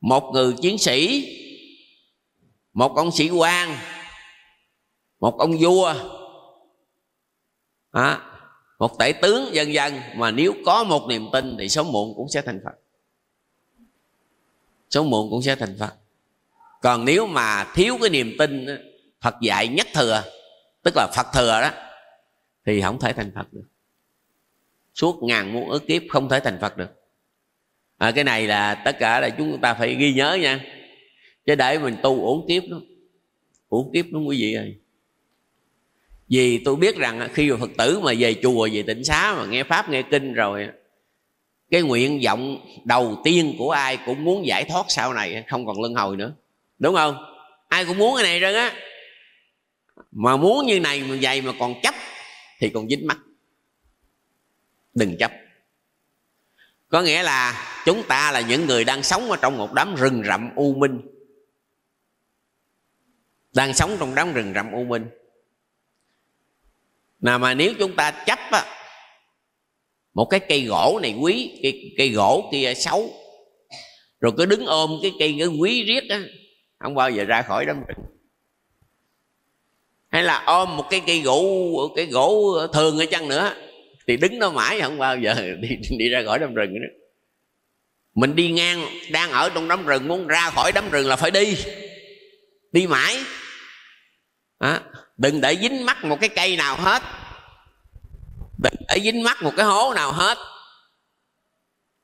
một người chiến sĩ một ông sĩ quan một ông vua à, một tể tướng dân dân mà nếu có một niềm tin thì sống muộn cũng sẽ thành phật sống muộn cũng sẽ thành phật còn nếu mà thiếu cái niềm tin phật dạy nhất thừa tức là phật thừa đó thì không thể thành phật được suốt ngàn muôn ức kiếp không thể thành phật được à, cái này là tất cả là chúng ta phải ghi nhớ nha chứ để mình tu uổng kiếp đó uổng kiếp đúng quý vị ơi vì tôi biết rằng khi mà phật tử mà về chùa về tịnh xá mà nghe pháp nghe kinh rồi cái nguyện vọng đầu tiên của ai cũng muốn giải thoát sau này không còn luân hồi nữa đúng không ai cũng muốn cái này rồi á mà muốn như này mà vậy mà còn chấp thì con dính mắt đừng chấp có nghĩa là chúng ta là những người đang sống ở trong một đám rừng rậm u minh đang sống trong đám rừng rậm u minh nào mà nếu chúng ta chấp á, một cái cây gỗ này quý cây, cây gỗ kia xấu rồi cứ đứng ôm cái cây cái quý riết á, không bao giờ ra khỏi đám rừng hay là ôm một cái cây gỗ cái gỗ thường ở chăng nữa thì đứng nó mãi không bao giờ (laughs) đi, đi ra khỏi đám rừng nữa mình đi ngang đang ở trong đám rừng muốn ra khỏi đám rừng là phải đi đi mãi à, đừng để dính mắt một cái cây nào hết đừng để dính mắt một cái hố nào hết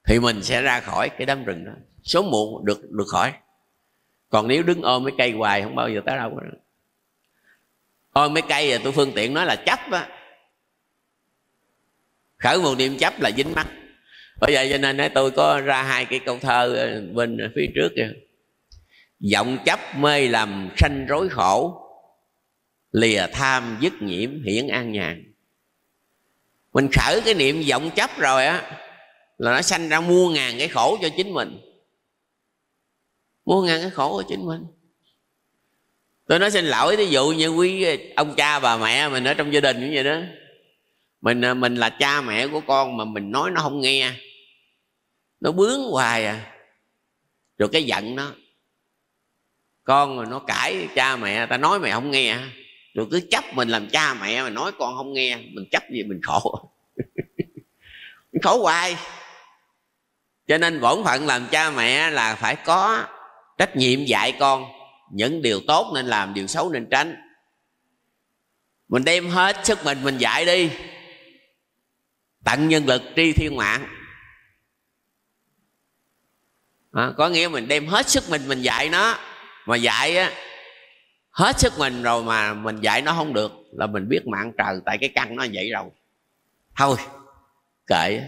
thì mình sẽ ra khỏi cái đám rừng đó số muộn được được khỏi còn nếu đứng ôm cái cây hoài không bao giờ tới đâu nữa ôi mấy cây rồi à, tôi phương tiện nói là chấp á khởi một niệm chấp là dính mắt bởi vậy cho nên tôi có ra hai cái câu thơ ờ, bên phía trước kìa vọng chấp mê làm sanh rối khổ lìa tham dứt nhiễm hiển an nhàn mình khởi cái niệm vọng chấp rồi á là nó sanh ra mua ngàn cái khổ cho chính mình mua ngàn cái khổ cho chính mình tôi nói xin lỗi ví dụ như quý ờ, ông cha bà mẹ mình ở trong gia đình cũng vậy đó mình ờ, mình là cha mẹ của con mà mình nói nó không nghe nó bướng hoài à rồi cái giận nó con rồi nó cãi cha mẹ ta nói mày không nghe rồi cứ chấp mình làm cha mẹ mà nói con không nghe mình chấp gì mình khổ (laughs) khổ hoài cho nên bổn phận làm cha mẹ là phải có trách nhiệm dạy con những điều tốt nên làm điều xấu nên tránh mình đem hết sức mình mình dạy đi tận nhân lực tri thiên mạng à, có nghĩa mình đem hết sức mình mình dạy nó mà dạy á hết sức mình rồi mà mình dạy nó không được là mình biết mạng trời tại cái căn nó vậy rồi thôi kệ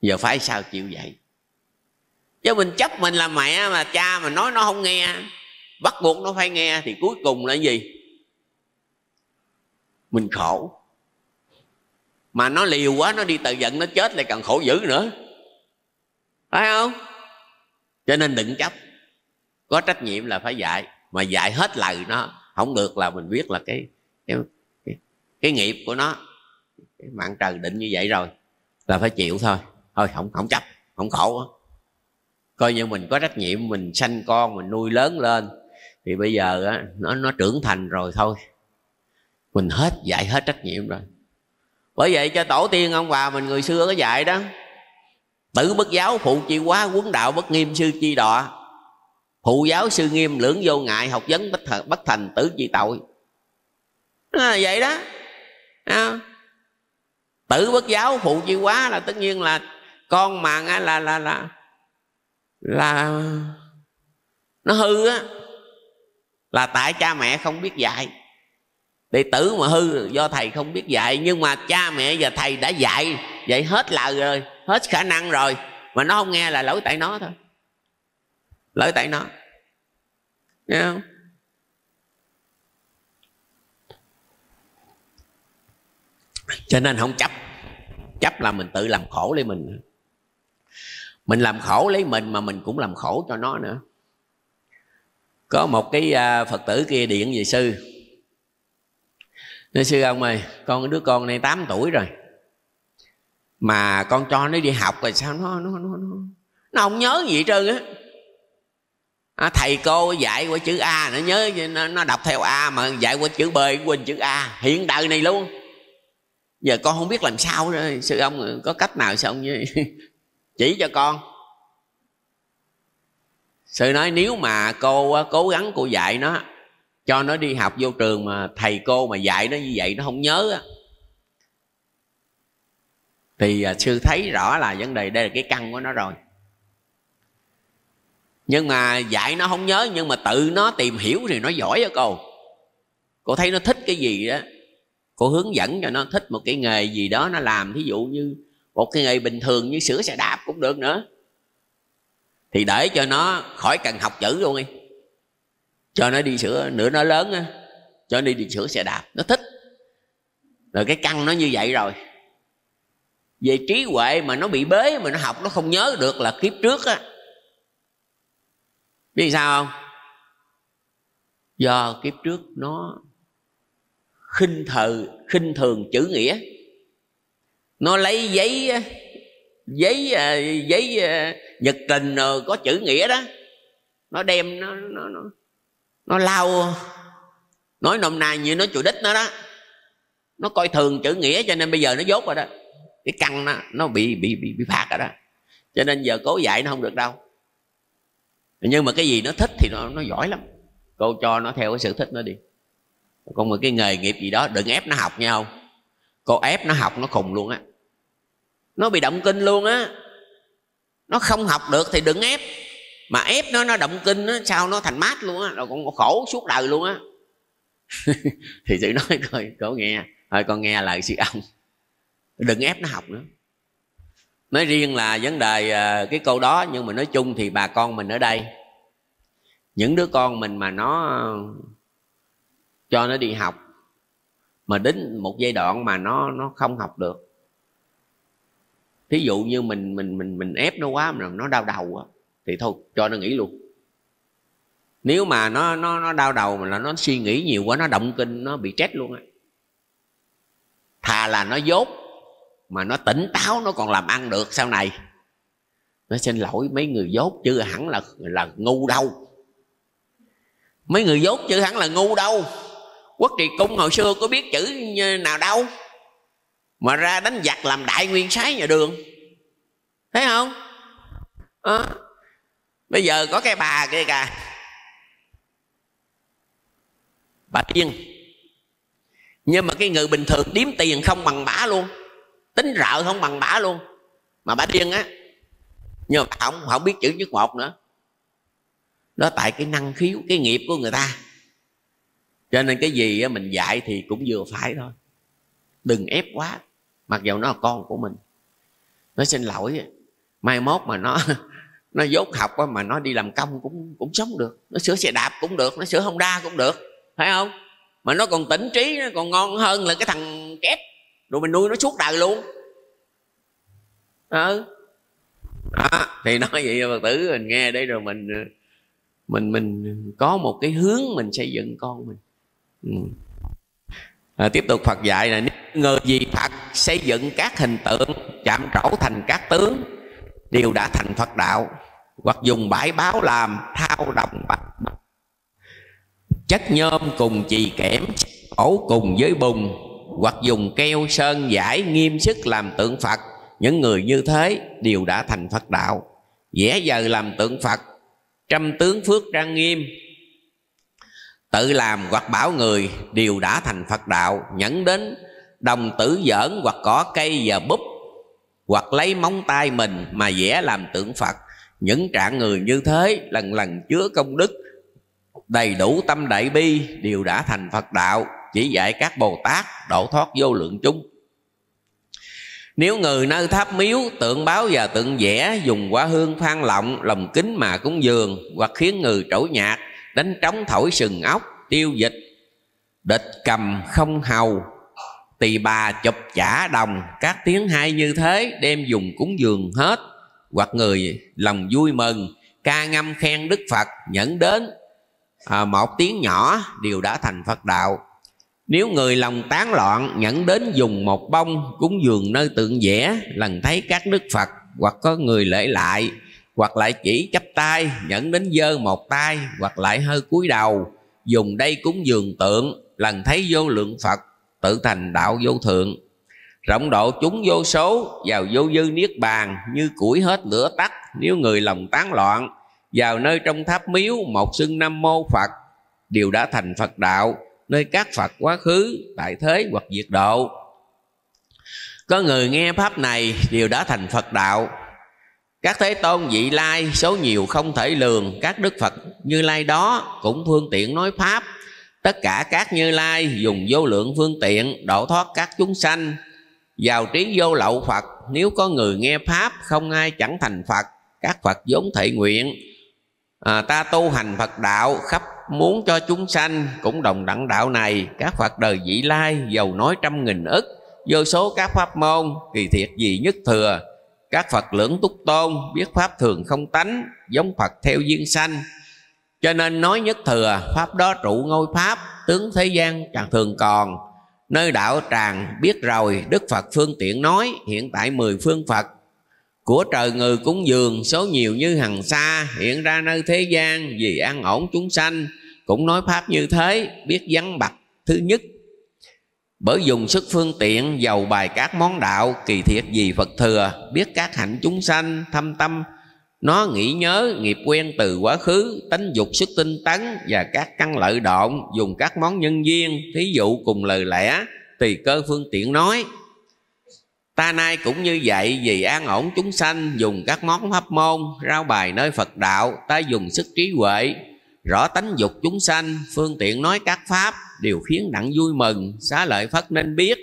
giờ phải sao chịu vậy chứ mình chấp mình là mẹ mà cha mà nói nó không nghe bắt buộc nó phải nghe thì cuối cùng là gì mình khổ mà nó liều quá nó đi tự giận nó chết lại càng khổ dữ nữa phải không cho nên đừng chấp có trách nhiệm là phải dạy mà dạy hết lời nó không được là mình biết là cái cái, cái, cái nghiệp của nó cái mạng trời định như vậy rồi là phải chịu thôi thôi không không chấp không khổ coi như mình có trách nhiệm mình sanh con mình nuôi lớn lên thì bây giờ á, nó nó trưởng thành rồi thôi mình hết dạy hết trách nhiệm rồi bởi vậy cho tổ tiên ông bà mình người xưa có dạy đó tử bất giáo phụ chi quá quấn đạo bất nghiêm sư chi đọ phụ giáo sư nghiêm lưỡng vô ngại học vấn bất thành, bất thành tử chi tội à, vậy đó à, tử bất giáo phụ chi quá là tất nhiên là con màng là là là là, là nó hư á là tại cha mẹ không biết dạy đệ tử mà hư do thầy không biết dạy nhưng mà cha mẹ và thầy đã dạy dạy hết lời rồi hết khả năng rồi mà nó không nghe là lỗi tại nó thôi lỗi tại nó nghe không cho nên không chấp chấp là mình tự làm khổ lấy mình mình làm khổ lấy mình mà mình cũng làm khổ cho nó nữa có một cái à, phật tử kia điện về sư nói sư ông ơi con đứa con này 8 tuổi rồi mà con cho nó đi học rồi sao nó nó nó nó, nó không nhớ gì hết trơn á à, thầy cô dạy qua chữ a nó nhớ nó, nó đọc theo a mà dạy qua chữ b quên chữ a hiện đời này luôn giờ con không biết làm sao rồi sư ông có cách nào sao ông (laughs) chỉ cho con sự nói nếu mà cô cố gắng cô dạy nó cho nó đi học vô trường mà thầy cô mà dạy nó như vậy nó không nhớ á thì à, sư thấy rõ là vấn đề đây là cái căn của nó rồi nhưng mà dạy nó không nhớ nhưng mà tự nó tìm hiểu thì nó giỏi á cô cô thấy nó thích cái gì đó cô hướng dẫn cho nó thích một cái nghề gì đó nó làm thí dụ như một cái nghề bình thường như sửa xe đạp cũng được nữa thì để cho nó khỏi cần học chữ luôn đi cho nó đi sửa nửa nó lớn á cho nó đi, đi sửa xe đạp nó thích rồi cái căn nó như vậy rồi về trí huệ mà nó bị bế mà nó học nó không nhớ được là kiếp trước á biết sao không do kiếp trước nó khinh thờ khinh thường chữ nghĩa nó lấy giấy giấy ờ, giấy ờ, nhật trình có chữ nghĩa đó nó đem nó nó nó, nó lao nói nôm na như nó chủ đích nó đó nó coi thường chữ nghĩa cho nên bây giờ nó dốt rồi đó cái căng nó nó bị bị bị, bị phạt rồi đó cho nên giờ cố dạy nó không được đâu nhưng mà cái gì nó thích thì nó nó giỏi lắm cô cho nó theo cái sự thích nó đi còn một cái nghề nghiệp gì đó đừng ép nó học nhau cô ép nó học nó khùng luôn á nó bị động kinh luôn á nó không học được thì đừng ép mà ép nó nó động kinh á, sao nó thành mát luôn á rồi còn khổ suốt đời luôn á (laughs) thì tự nói coi cổ nghe thôi con nghe lời sư ông đừng ép nó học nữa nói riêng là vấn đề à, cái câu đó nhưng mà nói chung thì bà con mình ở đây những đứa con mình mà nó cho nó đi học mà đến một giai đoạn mà nó nó không học được thí dụ như mình mình mình mình ép nó quá mà nó đau đầu quá thì thôi cho nó nghỉ luôn nếu mà nó nó nó đau đầu mà là nó suy nghĩ nhiều quá nó động kinh nó bị chết luôn á thà là nó dốt mà nó tỉnh táo nó còn làm ăn được sau này nó xin lỗi mấy người dốt chứ hẳn là là ngu đâu mấy người dốt chứ hẳn là ngu đâu quốc trì cung hồi xưa có biết chữ nào đâu mà ra đánh giặc làm đại nguyên sái nhà đường thấy không à, bây giờ có cái bà kia kìa bà tiên nhưng mà cái người bình thường điếm tiền không bằng bả luôn tính rợ không bằng bả luôn mà bà điên á nhưng mà không không biết chữ trước một nữa đó tại cái năng khiếu cái nghiệp của người ta cho nên cái gì mình dạy thì cũng vừa phải thôi đừng ép quá mặc dù nó là con của mình nó xin lỗi mai mốt mà nó (laughs) nó dốt học mà nó đi làm công cũng cũng sống được nó sửa xe đạp cũng được nó sửa không đa cũng được phải không mà nó còn tỉnh trí nó còn ngon hơn là cái thằng kép rồi mình nuôi nó suốt đời luôn ờ à. thì nói (laughs) vậy phật tử mình nghe đây rồi mình mình mình có một cái hướng mình xây dựng con mình ừ à, tiếp tục phật dạy là ngờ gì phật xây dựng các hình tượng chạm trổ thành các tướng đều đã thành phật đạo hoặc dùng bãi báo làm thao đồng bạch chất nhôm cùng chì kẽm ổ cùng với bùn hoặc dùng keo sơn giải nghiêm sức làm tượng phật những người như thế đều đã thành phật đạo dễ giờ làm tượng phật trăm tướng phước trang nghiêm tự làm hoặc bảo người đều đã thành phật đạo nhẫn đến đồng tử giỡn hoặc có cây và búp hoặc lấy móng tay mình mà vẽ làm tượng phật những trạng người như thế lần lần chứa công đức đầy đủ tâm đại bi đều đã thành phật đạo chỉ dạy các bồ tát độ thoát vô lượng chúng nếu người nơi tháp miếu tượng báo và tượng vẽ dùng quả hương phan lọng lòng kính mà cúng dường hoặc khiến người trổ nhạc đánh trống thổi sừng ốc tiêu dịch địch cầm không hầu tỳ bà chụp chả đồng các tiếng hay như thế đem dùng cúng dường hết hoặc người lòng vui mừng ca ngâm khen đức phật nhẫn đến à, một tiếng nhỏ đều đã thành phật đạo nếu người lòng tán loạn nhẫn đến dùng một bông cúng dường nơi tượng vẽ lần thấy các đức phật hoặc có người lễ lại hoặc lại chỉ chắp tay nhẫn đến dơ một tay hoặc lại hơi cúi đầu dùng đây cúng dường tượng lần thấy vô lượng phật tự thành đạo vô thượng rộng độ chúng vô số vào vô dư niết bàn như củi hết lửa tắt nếu người lòng tán loạn vào nơi trong tháp miếu một xưng năm mô phật đều đã thành phật đạo nơi các phật quá khứ tại thế hoặc diệt độ có người nghe pháp này đều đã thành phật đạo các thế tôn vị lai số nhiều không thể lường các đức phật như lai đó cũng phương tiện nói pháp tất cả các như lai dùng vô lượng phương tiện độ thoát các chúng sanh vào trí vô lậu phật nếu có người nghe pháp không ai chẳng thành phật các phật vốn thệ nguyện à, ta tu hành phật đạo khắp muốn cho chúng sanh cũng đồng đẳng đạo này các phật đời vị lai giàu nói trăm nghìn ức vô số các pháp môn kỳ thiệt gì nhất thừa các phật lưỡng túc tôn biết pháp thường không tánh giống phật theo duyên sanh cho nên nói nhất thừa pháp đó trụ ngôi pháp tướng thế gian chẳng thường còn nơi đạo tràng biết rồi đức phật phương tiện nói hiện tại mười phương phật của trời người cúng dường số nhiều như hằng xa hiện ra nơi thế gian vì an ổn chúng sanh cũng nói pháp như thế biết vắng bậc thứ nhất bởi dùng sức phương tiện giàu bài các món đạo kỳ thiệt gì phật thừa biết các hạnh chúng sanh thâm tâm nó nghĩ nhớ nghiệp quen từ quá khứ tánh dục sức tinh tấn và các căn lợi độn dùng các món nhân duyên thí dụ cùng lời lẽ tùy cơ phương tiện nói ta nay cũng như vậy vì an ổn chúng sanh dùng các món pháp môn rao bài nơi phật đạo ta dùng sức trí huệ rõ tánh dục chúng sanh phương tiện nói các pháp đều khiến đặng vui mừng xá lợi phất nên biết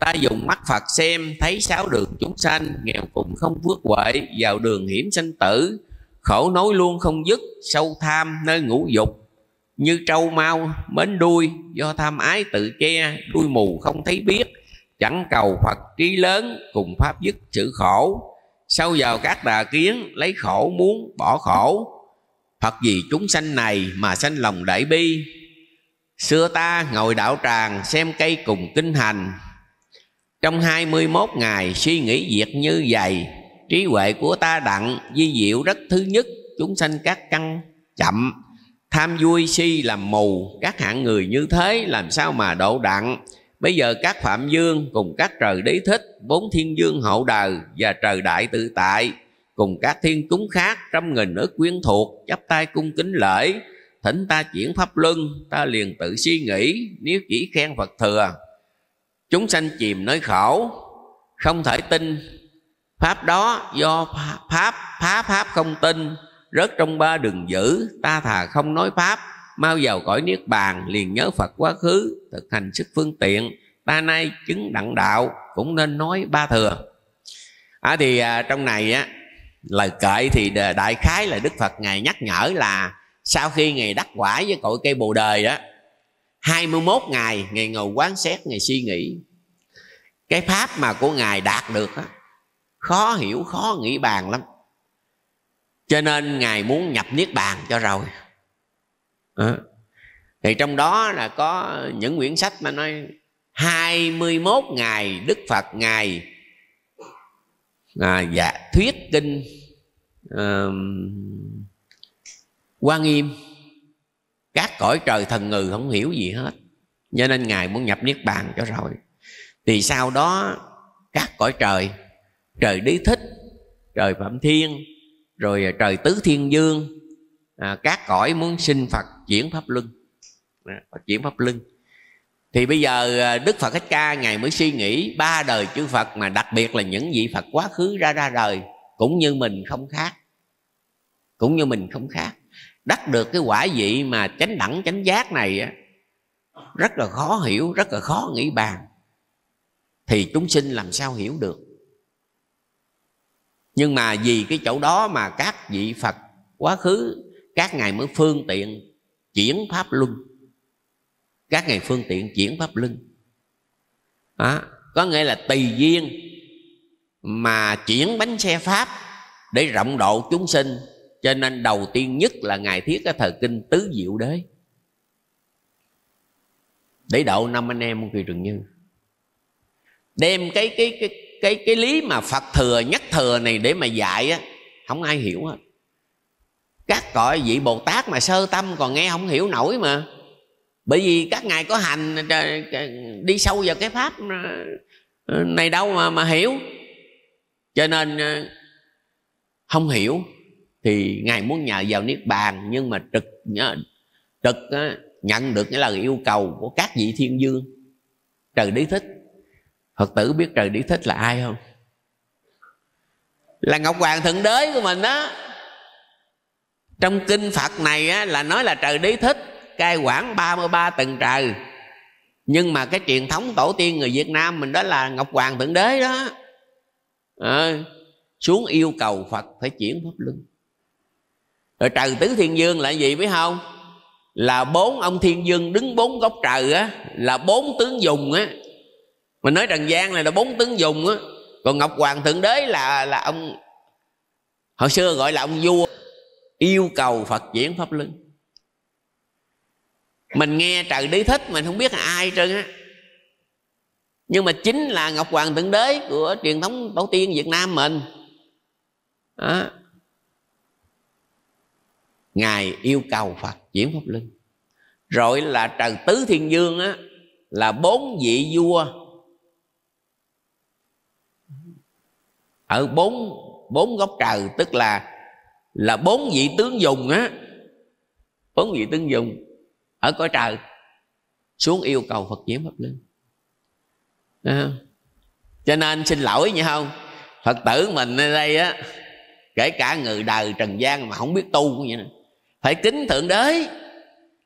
ta dùng mắt phật xem thấy sáu đường chúng sanh nghèo cùng không phước huệ vào đường hiểm sinh tử khổ nối luôn không dứt sâu tham nơi ngũ dục như trâu mau mến đuôi do tham ái tự che đuôi mù không thấy biết chẳng cầu phật trí lớn cùng pháp dứt chữ khổ sâu vào các đà kiến lấy khổ muốn bỏ khổ phật vì chúng sanh này mà sanh lòng đại bi Xưa ta ngồi đạo tràng xem cây cùng kinh hành Trong 21 ngày suy nghĩ việc như vậy Trí huệ của ta đặng di diệu rất thứ nhất Chúng sanh các căn chậm Tham vui si làm mù Các hạng người như thế làm sao mà độ đặng Bây giờ các phạm dương cùng các trời đế thích Bốn thiên dương hậu đời và trời đại tự tại cùng các thiên cúng khác trăm nghìn nước quyến thuộc chắp tay cung kính lễ thỉnh ta chuyển pháp luân ta liền tự suy nghĩ nếu chỉ khen phật thừa chúng sanh chìm nơi khổ không thể tin pháp đó do pháp phá pháp không tin rớt trong ba đường dữ ta thà không nói pháp mau vào cõi niết bàn liền nhớ phật quá khứ thực hành sức phương tiện ta nay chứng đặng đạo cũng nên nói ba thừa à, thì à, trong này á lời kệ thì đại khái là đức phật ngài nhắc nhở là sau khi ngài đắc quả với cội cây bồ đề đó 21 ngày ngài ngồi quán xét ngài suy nghĩ cái pháp mà của ngài đạt được đó, khó hiểu khó nghĩ bàn lắm cho nên ngài muốn nhập niết bàn cho rồi à. thì trong đó là có những quyển sách mà nói 21 ngày Đức Phật ngài à, dạ thuyết kinh à, quan nghiêm các cõi trời thần ngừ không hiểu gì hết cho nên ngài muốn nhập niết bàn cho rồi thì sau đó các cõi trời trời đế thích trời phạm thiên rồi trời tứ thiên dương à, các cõi muốn sinh phật chuyển pháp luân à, chuyển pháp luân thì bây giờ à, đức phật thích ca ngài mới suy nghĩ ba đời chư phật mà đặc biệt là những vị phật quá khứ ra ra đời cũng như mình không khác cũng như mình không khác đắc được cái quả vị mà chánh đẳng chánh giác này á, rất là khó hiểu rất là khó nghĩ bàn thì chúng sinh làm sao hiểu được nhưng mà vì cái chỗ đó mà các vị phật quá khứ các ngài mới phương tiện chuyển pháp luân các ngày phương tiện chuyển pháp luân đó. có nghĩa là tùy duyên mà chuyển bánh xe pháp để rộng độ chúng sinh cho nên đầu tiên nhất là ngài thiết cái thời kinh tứ diệu đế để độ năm anh em kỳ trường như đem cái cái cái cái cái lý mà Phật thừa nhất thừa này để mà dạy á không ai hiểu hết các cõi vị Bồ Tát mà sơ tâm còn nghe không hiểu nổi mà bởi vì các ngài có hành đi sâu vào cái pháp ờ, ờ, này đâu mà mà hiểu cho nên ờ, không hiểu thì ngài muốn nhờ vào niết bàn nhưng mà trực trực nhận được cái lời yêu cầu của các vị thiên dương trời đế thích phật tử biết trời đế thích là ai không là ngọc hoàng thượng đế của mình đó trong kinh phật này á, là nói là trời đế thích cai quản 33 tầng trời nhưng mà cái truyền thống tổ tiên người Việt Nam mình đó là Ngọc Hoàng Thượng Đế đó à, xuống yêu cầu Phật phải chuyển pháp luân rồi trời tứ thiên dương là gì biết không là bốn ông thiên dương đứng bốn góc trời á là bốn tướng dùng á mình nói trần gian này là bốn tướng dùng á còn ngọc hoàng thượng đế là là ông hồi xưa gọi là ông vua yêu cầu phật diễn pháp luân mình nghe trời đi thích mình không biết là ai trơn á nhưng mà chính là ngọc hoàng thượng đế của truyền thống tổ tiên việt nam mình đó. ngài yêu cầu phật chuyển pháp linh rồi là trần tứ thiên dương á là bốn vị vua ở bốn bốn góc trời tức là là bốn vị tướng dùng á bốn vị tướng dùng ở cõi trời xuống yêu cầu phật diễm pháp linh à. cho nên xin lỗi nha không phật tử mình ở đây á kể cả người đời trần gian mà không biết tu cũng vậy nè phải kính thượng đế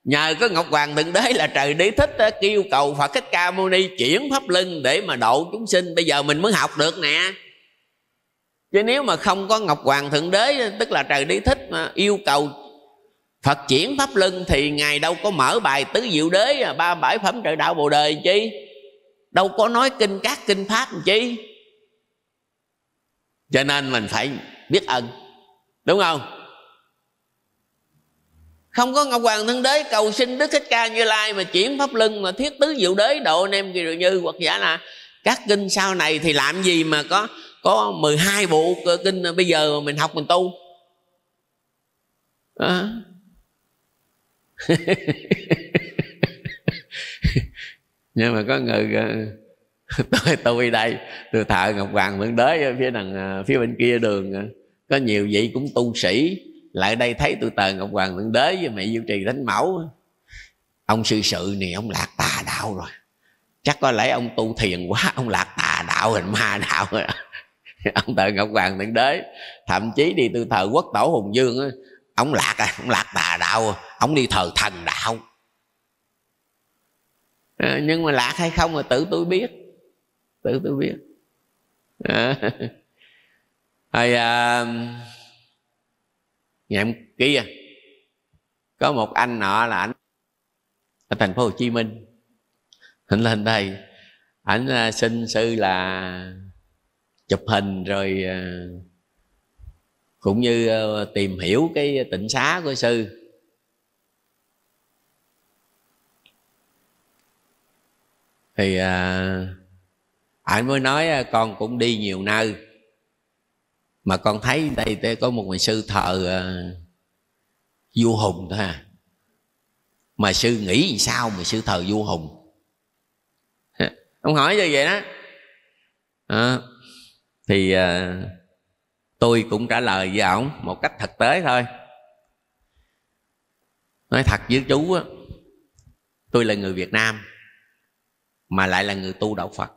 nhờ có ngọc hoàng thượng đế là trời đế thích á, kêu cầu phật thích ca mâu ni chuyển pháp lưng để mà độ chúng sinh bây giờ mình mới học được nè chứ nếu mà không có ngọc hoàng thượng đế tức là trời đế thích mà yêu cầu Phật chuyển pháp luân thì Ngài đâu có mở bài tứ diệu đế à, Ba bãi phẩm trợ đạo bồ đề chi Đâu có nói kinh các kinh pháp chi Cho nên mình phải biết ơn Đúng không? Không có Ngọc Hoàng Thân Đế cầu xin Đức Thích Ca Như Lai Mà chuyển pháp luân mà thiết tứ diệu đế độ anh em kỳ được như Hoặc giả là các kinh sau này thì làm gì mà có có 12 bộ kinh bây giờ mình học mình tu à, (laughs) nhưng mà có người ờ, (laughs) tôi tôi đây từ thợ ngọc hoàng thượng đế phía đằng ờ, phía bên kia đường ờ, có nhiều vị cũng tu sĩ lại đây thấy tôi tờ ngọc hoàng thượng đế với mẹ diệu trì thánh mẫu ông sư sự này ông lạc tà đạo rồi chắc có lẽ ông tu thiền quá ông lạc tà đạo hình ma đạo rồi (laughs) ông tờ ngọc hoàng thượng đế thậm chí đi từ thờ quốc tổ hùng dương ông lạc à ông lạc tà đạo ông đi thờ thần đạo à, nhưng mà lạc hay không là tự tôi biết tự tôi biết ờ, (laughs) à, rồi à, ngày kia có một anh nọ là ảnh ở thành phố Hồ Chí Minh anh lên đây ảnh à, xin sư là chụp hình rồi à, cũng như ờ, tìm hiểu cái tịnh xá của sư thì à, anh mới nói à, con cũng đi nhiều nơi mà con thấy đây có một người sư thợ à, vua hùng thôi à mà sư nghĩ sao mà sư thờ vua hùng ông hỏi như vậy đó à, thì à, tôi cũng trả lời với ổng một cách thực tế thôi nói thật với chú á tôi là người việt nam mà lại là người tu đạo phật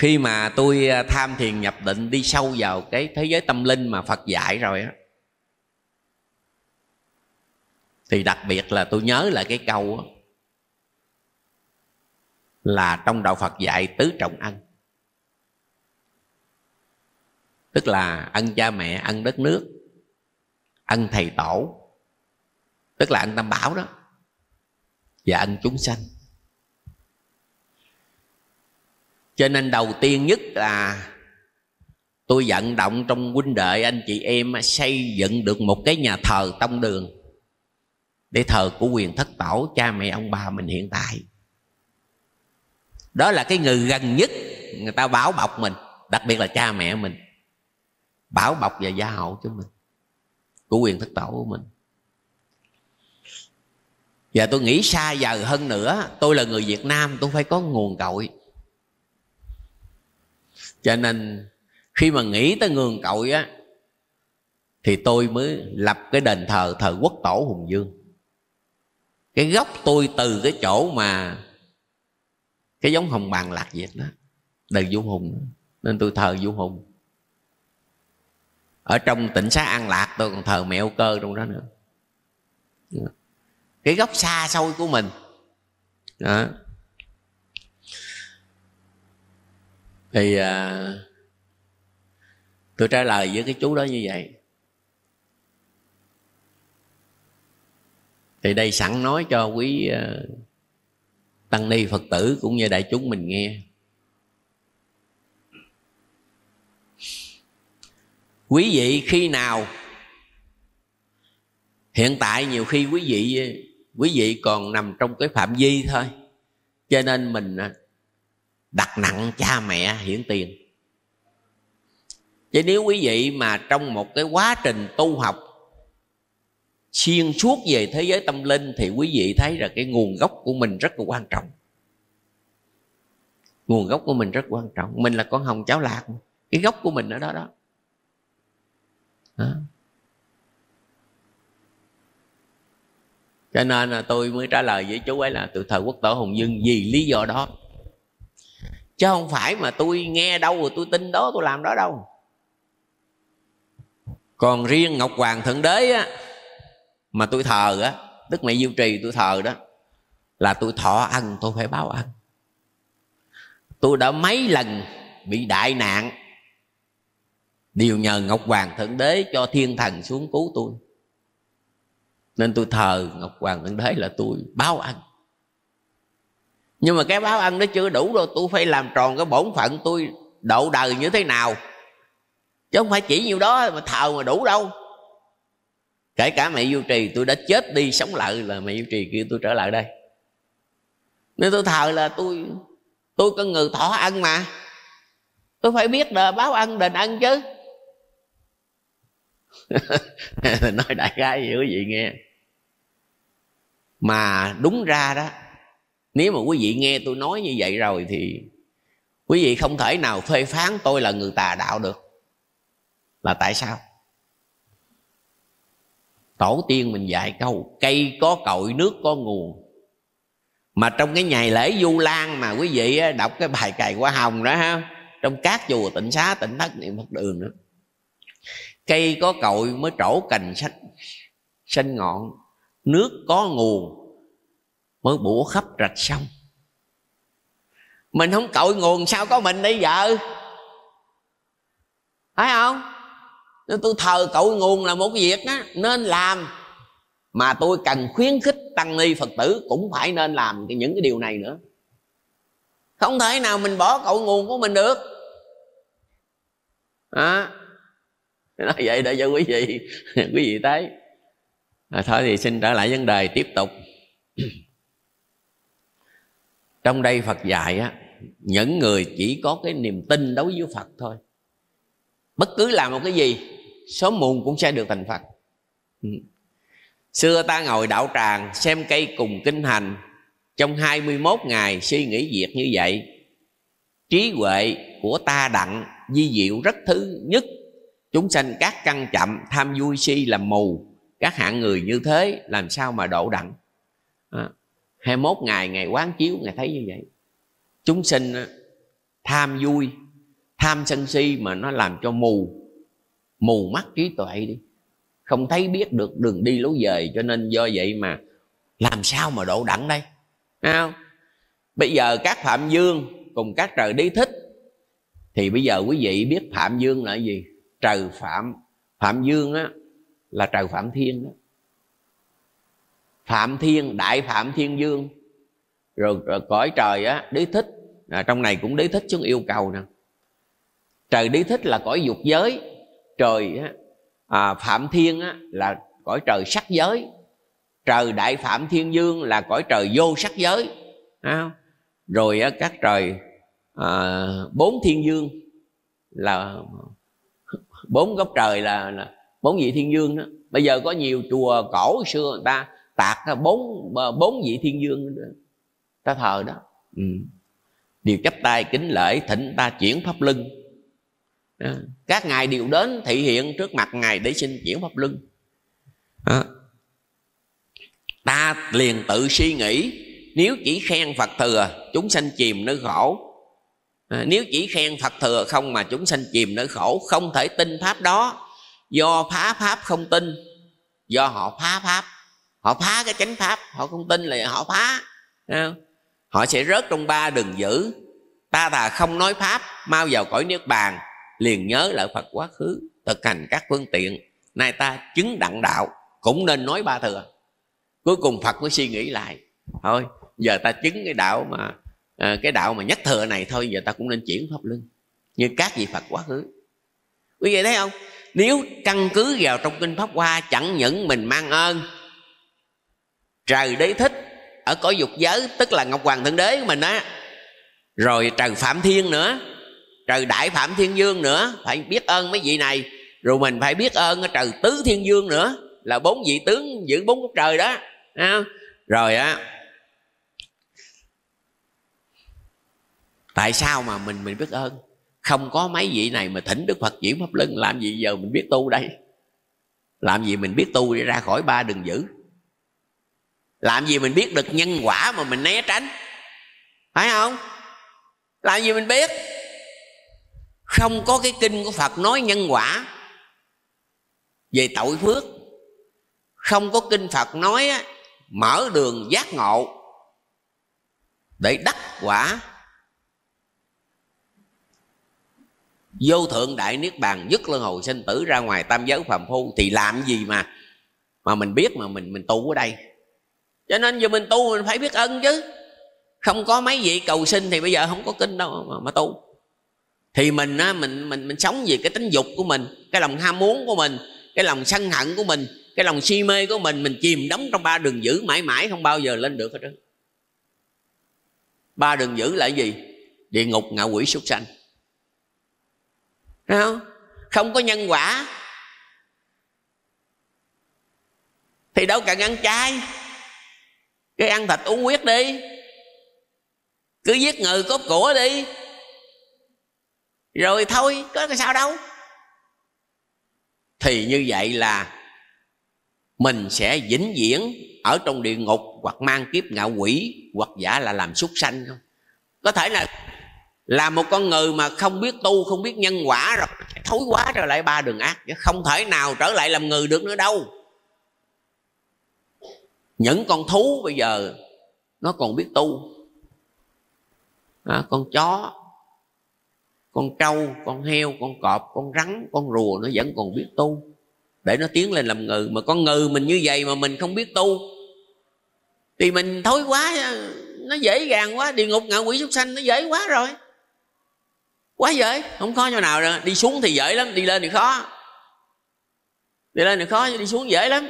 khi mà tôi à, tham thiền nhập định đi sâu vào cái thế giới tâm linh mà phật dạy rồi á thì đặc biệt là tôi nhớ lại cái câu á là trong đạo phật dạy tứ trọng ân tức là ân cha mẹ ân đất nước ân thầy tổ tức là ân tam bảo đó và ân chúng sanh cho nên đầu tiên nhất là tôi vận động trong huynh đệ anh chị em xây dựng được một cái nhà thờ tông đường để thờ của quyền thất tổ cha mẹ ông bà mình hiện tại đó là cái người gần nhất người ta bảo bọc mình đặc biệt là cha mẹ mình bảo bọc và gia hộ cho mình của quyền thất tổ của mình và tôi nghĩ xa giờ hơn nữa tôi là người việt nam tôi phải có nguồn cội cho nên khi mà nghĩ tới nguồn cội á thì tôi mới lập cái đền thờ thờ quốc tổ hùng dương cái gốc tôi từ cái chỗ mà cái giống hồng Bàng lạc việt đó đền vũ hùng nên tôi thờ vũ hùng ở trong tỉnh xá an lạc tôi còn thờ mẹo cơ trong đó nữa cái góc xa xôi của mình đó. thì à, tôi trả lời với cái chú đó như vậy thì đây sẵn nói cho quý à, tăng ni phật tử cũng như đại chúng mình nghe quý vị khi nào hiện tại nhiều khi quý vị quý vị còn nằm trong cái phạm vi thôi cho nên mình à, đặt nặng cha mẹ hiển tiền chứ nếu quý vị mà trong một cái quá trình tu học xuyên suốt về thế giới tâm linh thì quý vị thấy là cái nguồn gốc của mình rất là quan trọng nguồn gốc của mình rất quan trọng mình là con hồng cháu lạc cái gốc của mình ở đó đó đó. cho nên là tôi mới trả lời với chú ấy là từ thời quốc tổ hùng dương vì lý do đó chứ không phải mà tôi nghe đâu rồi tôi tin đó tôi làm đó đâu còn riêng ngọc hoàng thượng đế á mà tôi thờ á đức mẹ diêu trì tôi thờ đó là tôi thọ ăn tôi phải báo ăn tôi đã mấy lần bị đại nạn điều nhờ Ngọc Hoàng Thượng Đế cho thiên thần xuống cứu tôi Nên tôi thờ Ngọc Hoàng Thượng Đế là tôi báo ăn Nhưng mà cái báo ăn nó chưa đủ đâu Tôi phải làm tròn cái bổn phận tôi độ đời như thế nào Chứ không phải chỉ nhiêu đó mà thờ mà đủ đâu Kể cả mẹ Du Trì tôi đã chết đi sống lại là mẹ Du Trì kêu tôi trở lại đây Nên tôi thờ là tôi tôi có người thọ ăn mà Tôi phải biết là báo ăn đền ăn chứ (laughs) nói đại khái gì quý vị nghe mà đúng ra đó nếu mà quý vị nghe tôi nói như vậy rồi thì quý vị không thể nào phê phán tôi là người tà đạo được là tại sao tổ tiên mình dạy câu cây có cội nước có nguồn mà trong cái ngày lễ du lan mà quý vị đọc cái bài cài hoa hồng đó ha trong các chùa tỉnh xá tỉnh thất niệm phật đường nữa cây có cội mới trổ cành xanh xanh ngọn nước có nguồn mới bủa khắp rạch sông mình không cội nguồn sao có mình đi vợ thấy không nên tôi thờ cội nguồn là một việc đó nên làm mà tôi cần khuyến khích tăng ni phật tử cũng phải nên làm những cái điều này nữa không thể nào mình bỏ cội nguồn của mình được à, (laughs) nói vậy để cho quý vị (laughs) quý vị thấy à, thôi thì xin trở lại vấn đề tiếp tục (clears throat) trong đây phật dạy á những người chỉ có cái niềm tin đối với phật thôi bất cứ làm một cái gì sớm muộn cũng sẽ được thành phật ừ. xưa ta ngồi đạo tràng xem cây cùng kinh hành trong 21 ngày suy nghĩ việc như vậy trí huệ của ta đặng di diệu rất thứ nhất Chúng sanh các căn chậm tham vui si làm mù Các hạng người như thế làm sao mà độ đặng à, 21 ngày ngày quán chiếu ngày thấy như vậy Chúng sinh à, tham vui Tham sân si mà nó làm cho mù Mù mắt trí tuệ đi Không thấy biết được đường đi lối về Cho nên do vậy mà Làm sao mà độ đẳng đây Thấy không? Bây giờ các Phạm Dương cùng các trời đi thích Thì bây giờ quý vị biết Phạm Dương là gì trời phạm phạm dương á là trời phạm thiên đó phạm thiên đại phạm thiên dương rồi, rồi cõi trời á đế thích à, trong này cũng đế thích xuống yêu cầu nè trời đế thích là cõi dục giới trời á, à, phạm thiên á, là cõi trời sắc giới trời đại phạm thiên dương là cõi trời vô sắc giới à, rồi á, các trời à, bốn thiên dương là bốn góc trời là, là bốn vị thiên dương đó bây giờ có nhiều chùa cổ xưa người ta tạc bốn bốn vị thiên dương đó. ta thờ đó ừ. đều chắp tay kính lễ thịnh ta chuyển pháp lưng đó. các ngài đều đến thị hiện trước mặt ngài để xin chuyển pháp lưng đó. ta liền tự suy nghĩ nếu chỉ khen phật thừa à, chúng sanh chìm nơi khổ à, nếu chỉ khen Phật thừa không mà chúng sanh chìm nỗi khổ không thể tin pháp đó do phá pháp không tin do họ phá pháp họ phá cái chánh pháp họ không tin là họ phá không? họ sẽ rớt trong ba đường dữ ta thà không nói pháp mau vào cõi niết bàn liền nhớ lại phật quá khứ thực hành các phương tiện nay ta chứng đặng đạo cũng nên nói ba thừa cuối cùng phật mới suy nghĩ lại thôi giờ ta chứng cái đạo mà à, cái đạo mà nhất thừa này thôi giờ ta cũng nên chuyển pháp luân như các vị phật quá khứ quý vị thấy không nếu căn cứ vào trong kinh pháp hoa chẳng những mình mang ơn trời đế thích ở cõi dục giới tức là ngọc hoàng thượng đế của mình á rồi trời phạm thiên nữa trời đại phạm thiên dương nữa phải biết ơn mấy vị này rồi mình phải biết ơn trời tứ thiên dương nữa là bốn vị tướng giữ bốn góc trời đó rồi á tại sao mà mình mình biết ơn không có mấy vị này mà thỉnh đức phật diễn pháp lưng làm gì giờ mình biết tu đây làm gì mình biết tu đi ra khỏi ba đường dữ? làm gì mình biết được nhân quả mà mình né tránh phải không làm gì mình biết không có cái kinh của phật nói nhân quả về tội phước không có kinh phật nói mở đường giác ngộ để đắc quả vô thượng đại niết bàn dứt luân hồi sinh tử ra ngoài tam giới phàm phu thì làm gì mà mà mình biết mà mình mình tu ở đây cho nên giờ mình tu mình phải biết ơn chứ không có mấy vị cầu sinh thì bây giờ không có kinh đâu mà, mà tu thì mình á mình mình mình sống về cái tính dục của mình cái lòng ham muốn của mình cái lòng sân hận của mình cái lòng si mê của mình mình chìm đắm trong ba đường giữ mãi mãi không bao giờ lên được hết trơn ba đường giữ là gì địa ngục ngạ quỷ súc sanh Thấy không? không có nhân quả thì đâu cần ăn chay cứ ăn thịt uống huyết đi cứ giết người cốt của đi rồi thôi có cái sao đâu thì như vậy là mình sẽ vĩnh viễn ở trong địa ngục hoặc mang kiếp ngạo quỷ hoặc giả là làm súc sanh không có thể là là một con người mà không biết tu không biết nhân quả rồi thối quá trở lại ba đường ác không thể nào trở lại làm người được nữa đâu những con thú bây giờ nó còn biết tu à, con chó con trâu con heo con cọp con rắn con rùa nó vẫn còn biết tu để nó tiến lên làm người mà con người mình như vậy mà mình không biết tu thì mình thối quá nó dễ dàng quá địa ngục ngạ quỷ súc sanh nó dễ quá rồi quá dễ không khó chỗ nào rồi đi xuống thì dễ lắm đi lên thì khó đi lên thì khó đi xuống dễ lắm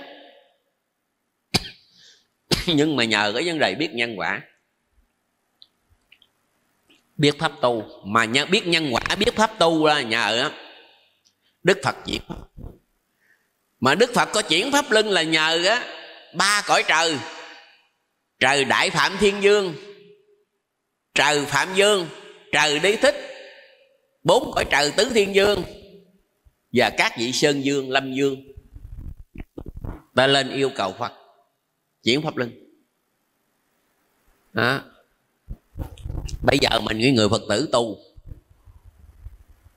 (coughs) nhưng mà nhờ cái vấn đề biết nhân quả biết pháp tu mà nhớ biết nhân quả biết pháp tu là nhờ đức phật chuyển mà đức phật có chuyển pháp luân là nhờ á ba cõi trời trời đại phạm thiên dương trời phạm dương trời đi thích bốn cõi trời tứ thiên dương và các vị sơn dương lâm dương ta lên yêu cầu phật chuyển pháp luân đó. bây giờ mình nghĩ người phật tử tu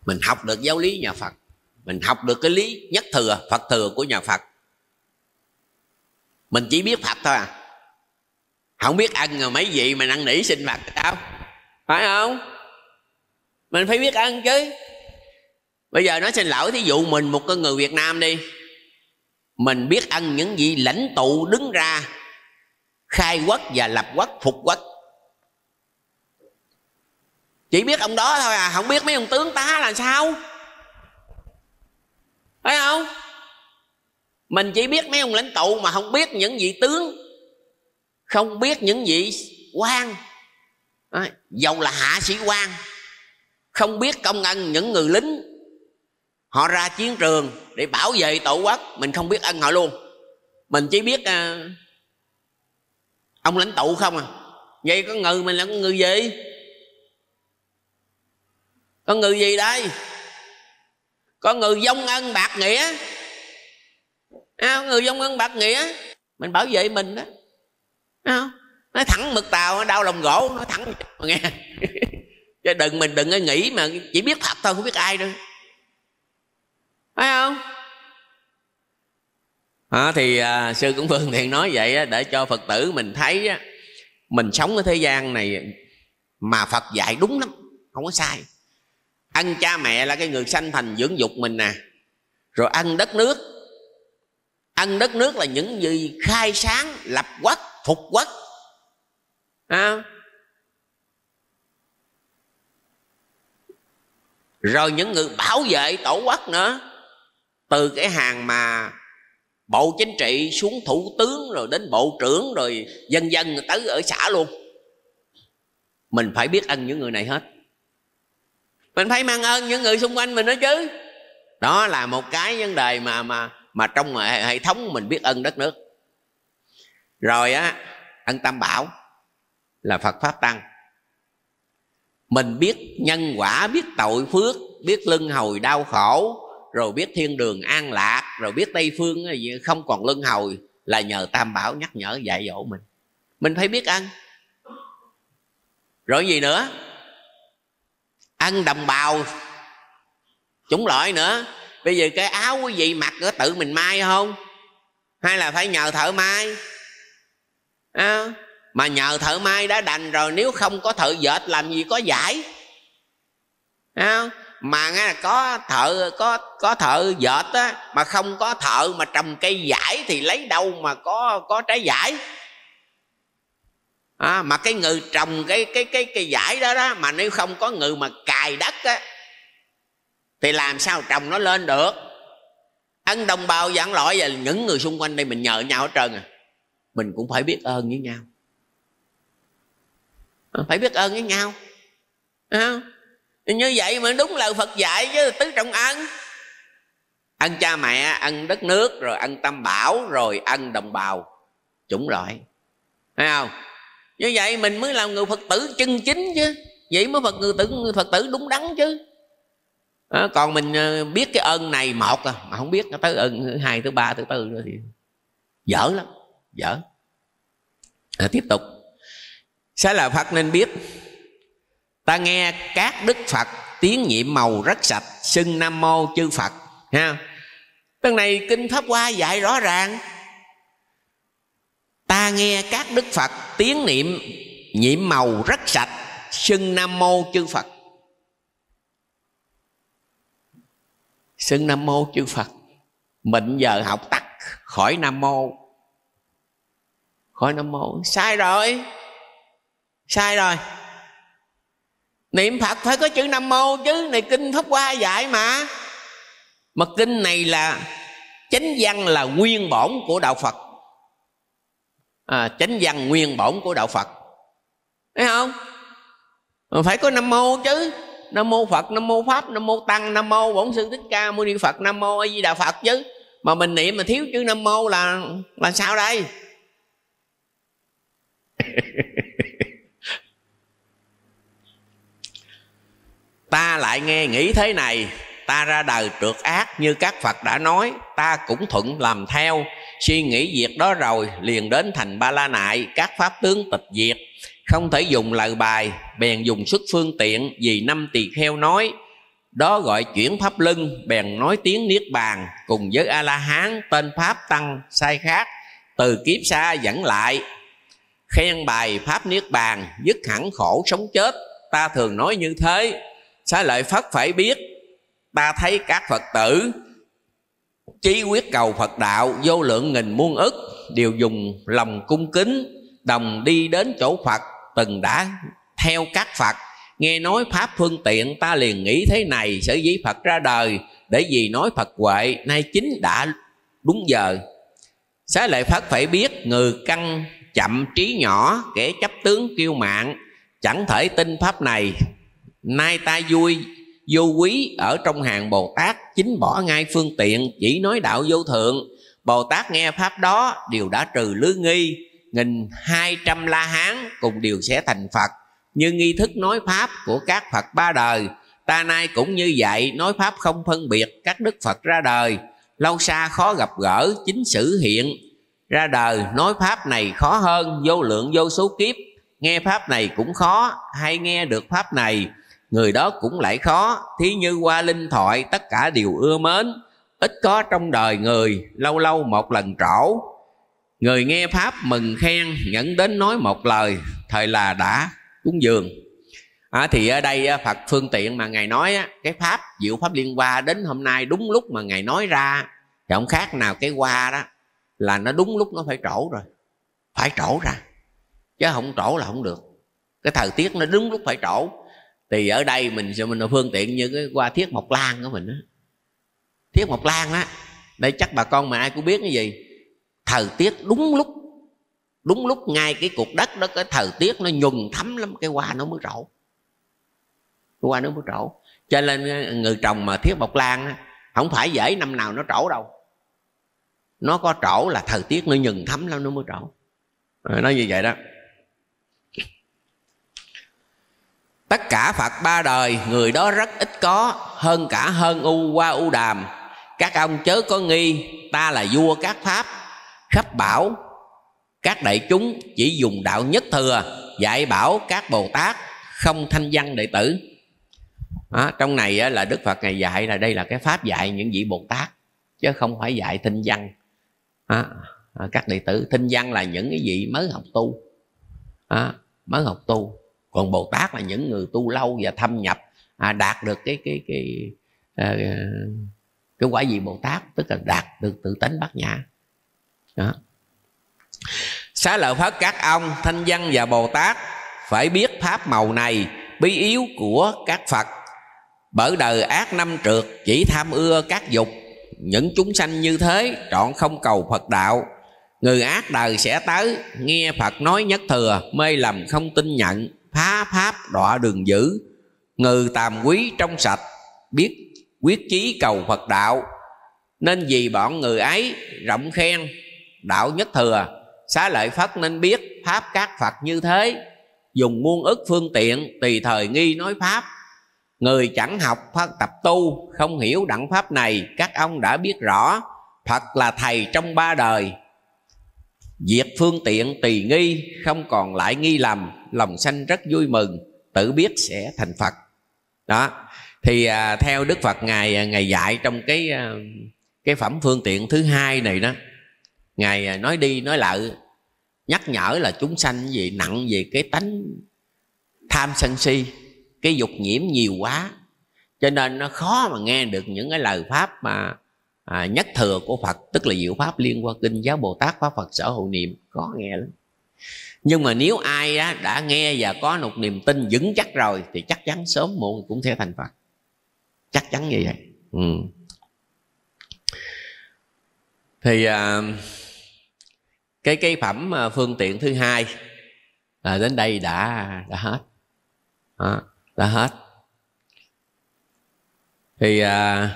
mình học được giáo lý nhà phật mình học được cái lý nhất thừa phật thừa của nhà phật mình chỉ biết phật thôi à không biết ăn rồi mấy vị mà năn nỉ sinh phật đâu phải không mình phải biết ăn chứ bây giờ nói xin lỗi thí dụ mình một con người việt nam đi mình biết ăn những vị lãnh tụ đứng ra khai quốc và lập quốc phục quốc chỉ biết ông đó thôi à không biết mấy ông tướng tá là sao phải không mình chỉ biết mấy ông lãnh tụ mà không biết những vị tướng không biết những vị quan à, dầu là hạ sĩ quan không biết công ân những người lính họ ra chiến trường để bảo vệ tổ quốc mình không biết ân họ luôn mình chỉ biết à, ông lãnh tụ không à vậy có người mình là con người gì có người gì đây có người dông ân bạc nghĩa à, người dông ân bạc nghĩa mình bảo vệ mình đó à, nói thẳng mực tàu đau lòng gỗ nói thẳng nghe chứ đừng mình đừng có nghĩ mà chỉ biết thật thôi không biết ai đâu phải không à, thì à, sư cũng phương tiện nói vậy á, để cho phật tử mình thấy á, mình sống ở thế gian này mà phật dạy đúng lắm không có sai ăn cha mẹ là cái người sanh thành dưỡng dục mình nè rồi ăn đất nước ăn đất nước là những gì khai sáng lập quốc phục quốc à, rồi những người bảo vệ tổ quốc nữa từ cái hàng mà bộ chính trị xuống thủ tướng rồi đến bộ trưởng rồi dân dân tới ở xã luôn mình phải biết ân những người này hết mình phải mang ơn những người xung quanh mình đó chứ đó là một cái vấn đề mà mà mà trong hệ thống mình biết ân đất nước rồi á ân tam bảo là phật pháp tăng mình biết nhân quả biết tội phước biết lưng hồi đau khổ rồi biết thiên đường an lạc rồi biết tây phương không còn lưng hồi là nhờ tam bảo nhắc nhở dạy dỗ mình mình phải biết ăn rồi gì nữa ăn đồng bào chủng loại nữa bây giờ cái áo quý vị mặc có tự mình may không hay là phải nhờ thợ may à, mà nhờ thợ may đã đành rồi nếu không có thợ dệt làm gì có giải không? mà nghe là có thợ có có thợ dệt á mà không có thợ mà trồng cây giải thì lấy đâu mà có có trái giải à, mà cái người trồng cái cái cái cây giải đó đó mà nếu không có người mà cài đất á thì làm sao trồng nó lên được ăn đồng bào giảng loại và những người xung quanh đây mình nhờ nhau hết trơn à mình cũng phải biết ơn với nhau Ờ. phải biết ơn với nhau à, như vậy mà đúng lời phật dạy chứ tứ trọng ân ăn cha mẹ ăn đất nước rồi ăn tâm bảo rồi ăn đồng bào chủng loại thấy không như vậy mình mới làm người phật tử chân chính chứ vậy mới phật người tử người phật tử đúng đắn chứ à, còn mình ờ, biết cái ơn này một à mà không biết tới ơn hai thứ ba thứ tư nữa thì dở lắm dở à, tiếp tục sẽ là phật nên biết ta nghe các đức phật tiếng nhiệm màu rất sạch xưng nam mô chư phật ha Lần này kinh pháp hoa dạy rõ ràng ta nghe các đức phật tiếng niệm nhiệm màu rất sạch xưng nam mô chư phật xưng nam mô chư phật mình giờ học tắt khỏi nam mô khỏi nam mô sai rồi sai rồi niệm phật phải có chữ nam mô chứ này kinh pháp hoa dạy mà mà kinh này là chánh văn là nguyên bổn của đạo phật à, chánh văn nguyên bổn của đạo phật thấy không mà phải có nam mô chứ nam mô phật nam mô pháp nam mô tăng nam mô bổn sư thích ca mâu ni phật nam mô a di đà phật chứ mà mình niệm mà thiếu chữ nam mô là là sao đây (laughs) ta lại nghe nghĩ thế này ta ra đời trượt ác như các phật đã nói ta cũng thuận làm theo suy nghĩ việc đó rồi liền đến thành ba la nại các pháp tướng tịch diệt không thể dùng lời bài bèn dùng sức phương tiện vì năm tỳ kheo nói đó gọi chuyển pháp lưng bèn nói tiếng niết bàn cùng với a la hán tên pháp tăng sai khác từ kiếp xa dẫn lại khen bài pháp niết bàn dứt hẳn khổ sống chết ta thường nói như thế xá lợi phất phải biết ta thấy các phật tử chí quyết cầu phật đạo vô lượng nghìn muôn ức đều dùng lòng cung kính đồng đi đến chỗ phật từng đã theo các phật nghe nói pháp phương tiện ta liền nghĩ thế này sở dĩ phật ra đời để gì nói phật huệ nay chính đã đúng giờ xá lợi phất phải biết người căn chậm trí nhỏ kẻ chấp tướng kiêu mạng chẳng thể tin pháp này nay ta vui vô quý ở trong hàng bồ tát chính bỏ ngay phương tiện chỉ nói đạo vô thượng bồ tát nghe pháp đó đều đã trừ lưới nghi nghìn hai trăm la hán cùng đều sẽ thành phật như nghi thức nói pháp của các phật ba đời ta nay cũng như vậy nói pháp không phân biệt các đức phật ra đời lâu xa khó gặp gỡ chính sử hiện ra đời nói pháp này khó hơn vô lượng vô số kiếp nghe pháp này cũng khó hay nghe được pháp này người đó cũng lại khó thí như qua linh thoại tất cả đều ưa mến ít có trong đời người lâu lâu một lần trổ người nghe pháp mừng khen nhẫn đến nói một lời thời là đã cúng dường à, thì ở đây à, phật phương tiện mà ngài nói cái pháp diệu pháp liên hoa đến hôm nay đúng lúc mà ngài nói ra thì không khác nào cái hoa đó là nó đúng lúc nó phải trổ rồi phải trổ ra chứ không trổ là không được cái thời tiết nó đúng lúc phải trổ thì ở đây mình sẽ mình phương tiện như cái qua thiết mộc lan của mình đó. thiết mộc lan á đây chắc bà con mà ai cũng biết cái gì thời tiết đúng lúc đúng lúc ngay cái cục đất đó cái thời tiết nó nhuần thấm lắm cái hoa nó mới rộ cái hoa nó mới rộ cho nên người trồng mà thiết mộc lan đó, không phải dễ năm nào nó trổ đâu nó có trổ là thời tiết nó nhuần thấm lắm nó mới trổ nói như vậy đó tất cả phật ba đời người đó rất ít có hơn cả hơn u qua u đàm các ông chớ có nghi ta là vua các pháp khắp bảo các đại chúng chỉ dùng đạo nhất thừa dạy bảo các bồ tát không thanh văn đệ tử đó, trong này là đức phật ngày dạy là đây là cái pháp dạy những vị bồ tát chứ không phải dạy thinh văn đó, các đệ tử thinh văn là những cái vị mới học tu đó, mới học tu còn bồ tát là những người tu lâu và thâm nhập à, đạt được cái cái cái à, cái quả gì bồ tát tức là đạt được tự tánh bát nhã đó xá lợi phất các ông thanh văn và bồ tát phải biết pháp màu này bí yếu của các phật bởi đời ác năm trượt chỉ tham ưa các dục những chúng sanh như thế trọn không cầu phật đạo người ác đời sẽ tới nghe phật nói nhất thừa mê lầm không tin nhận phá pháp đọa đường dữ ngừ tàm quý trong sạch biết quyết chí cầu phật đạo nên vì bọn người ấy rộng khen đạo nhất thừa xá lợi phất nên biết pháp các phật như thế dùng muôn ức phương tiện tùy thời nghi nói pháp người chẳng học pháp tập tu không hiểu đẳng pháp này các ông đã biết rõ phật là thầy trong ba đời diệt phương tiện tùy nghi không còn lại nghi lầm lòng sanh rất vui mừng tự biết sẽ thành phật đó thì à, theo đức phật ngài à, ngài dạy trong cái à, cái phẩm phương tiện thứ hai này đó ngài à, nói đi nói lại nhắc nhở là chúng sanh gì nặng về cái tánh tham sân si cái dục nhiễm nhiều quá cho nên nó khó mà nghe được những cái lời pháp mà à, nhất thừa của phật tức là diệu pháp liên quan kinh giáo bồ tát pháp phật sở hữu niệm khó nghe lắm nhưng mà nếu ai á, đã nghe và có một niềm tin vững chắc rồi thì chắc chắn sớm muộn cũng sẽ thành phật chắc chắn như vậy ừ. thì à, cái cái phẩm à, phương tiện thứ hai là đến đây đã đã hết à, đã hết thì à,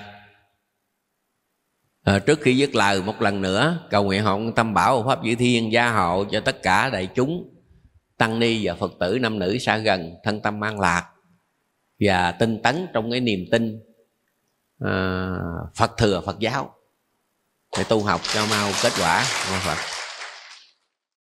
à, trước khi dứt lời một lần nữa cầu nguyện hộ tâm bảo pháp dữ thiên gia hộ cho tất cả đại chúng tăng ni và phật tử nam nữ xa gần thân tâm an lạc và tinh tấn trong cái niềm tin à, phật thừa phật giáo để tu học cho mau kết quả Phật. Dạ, vâng.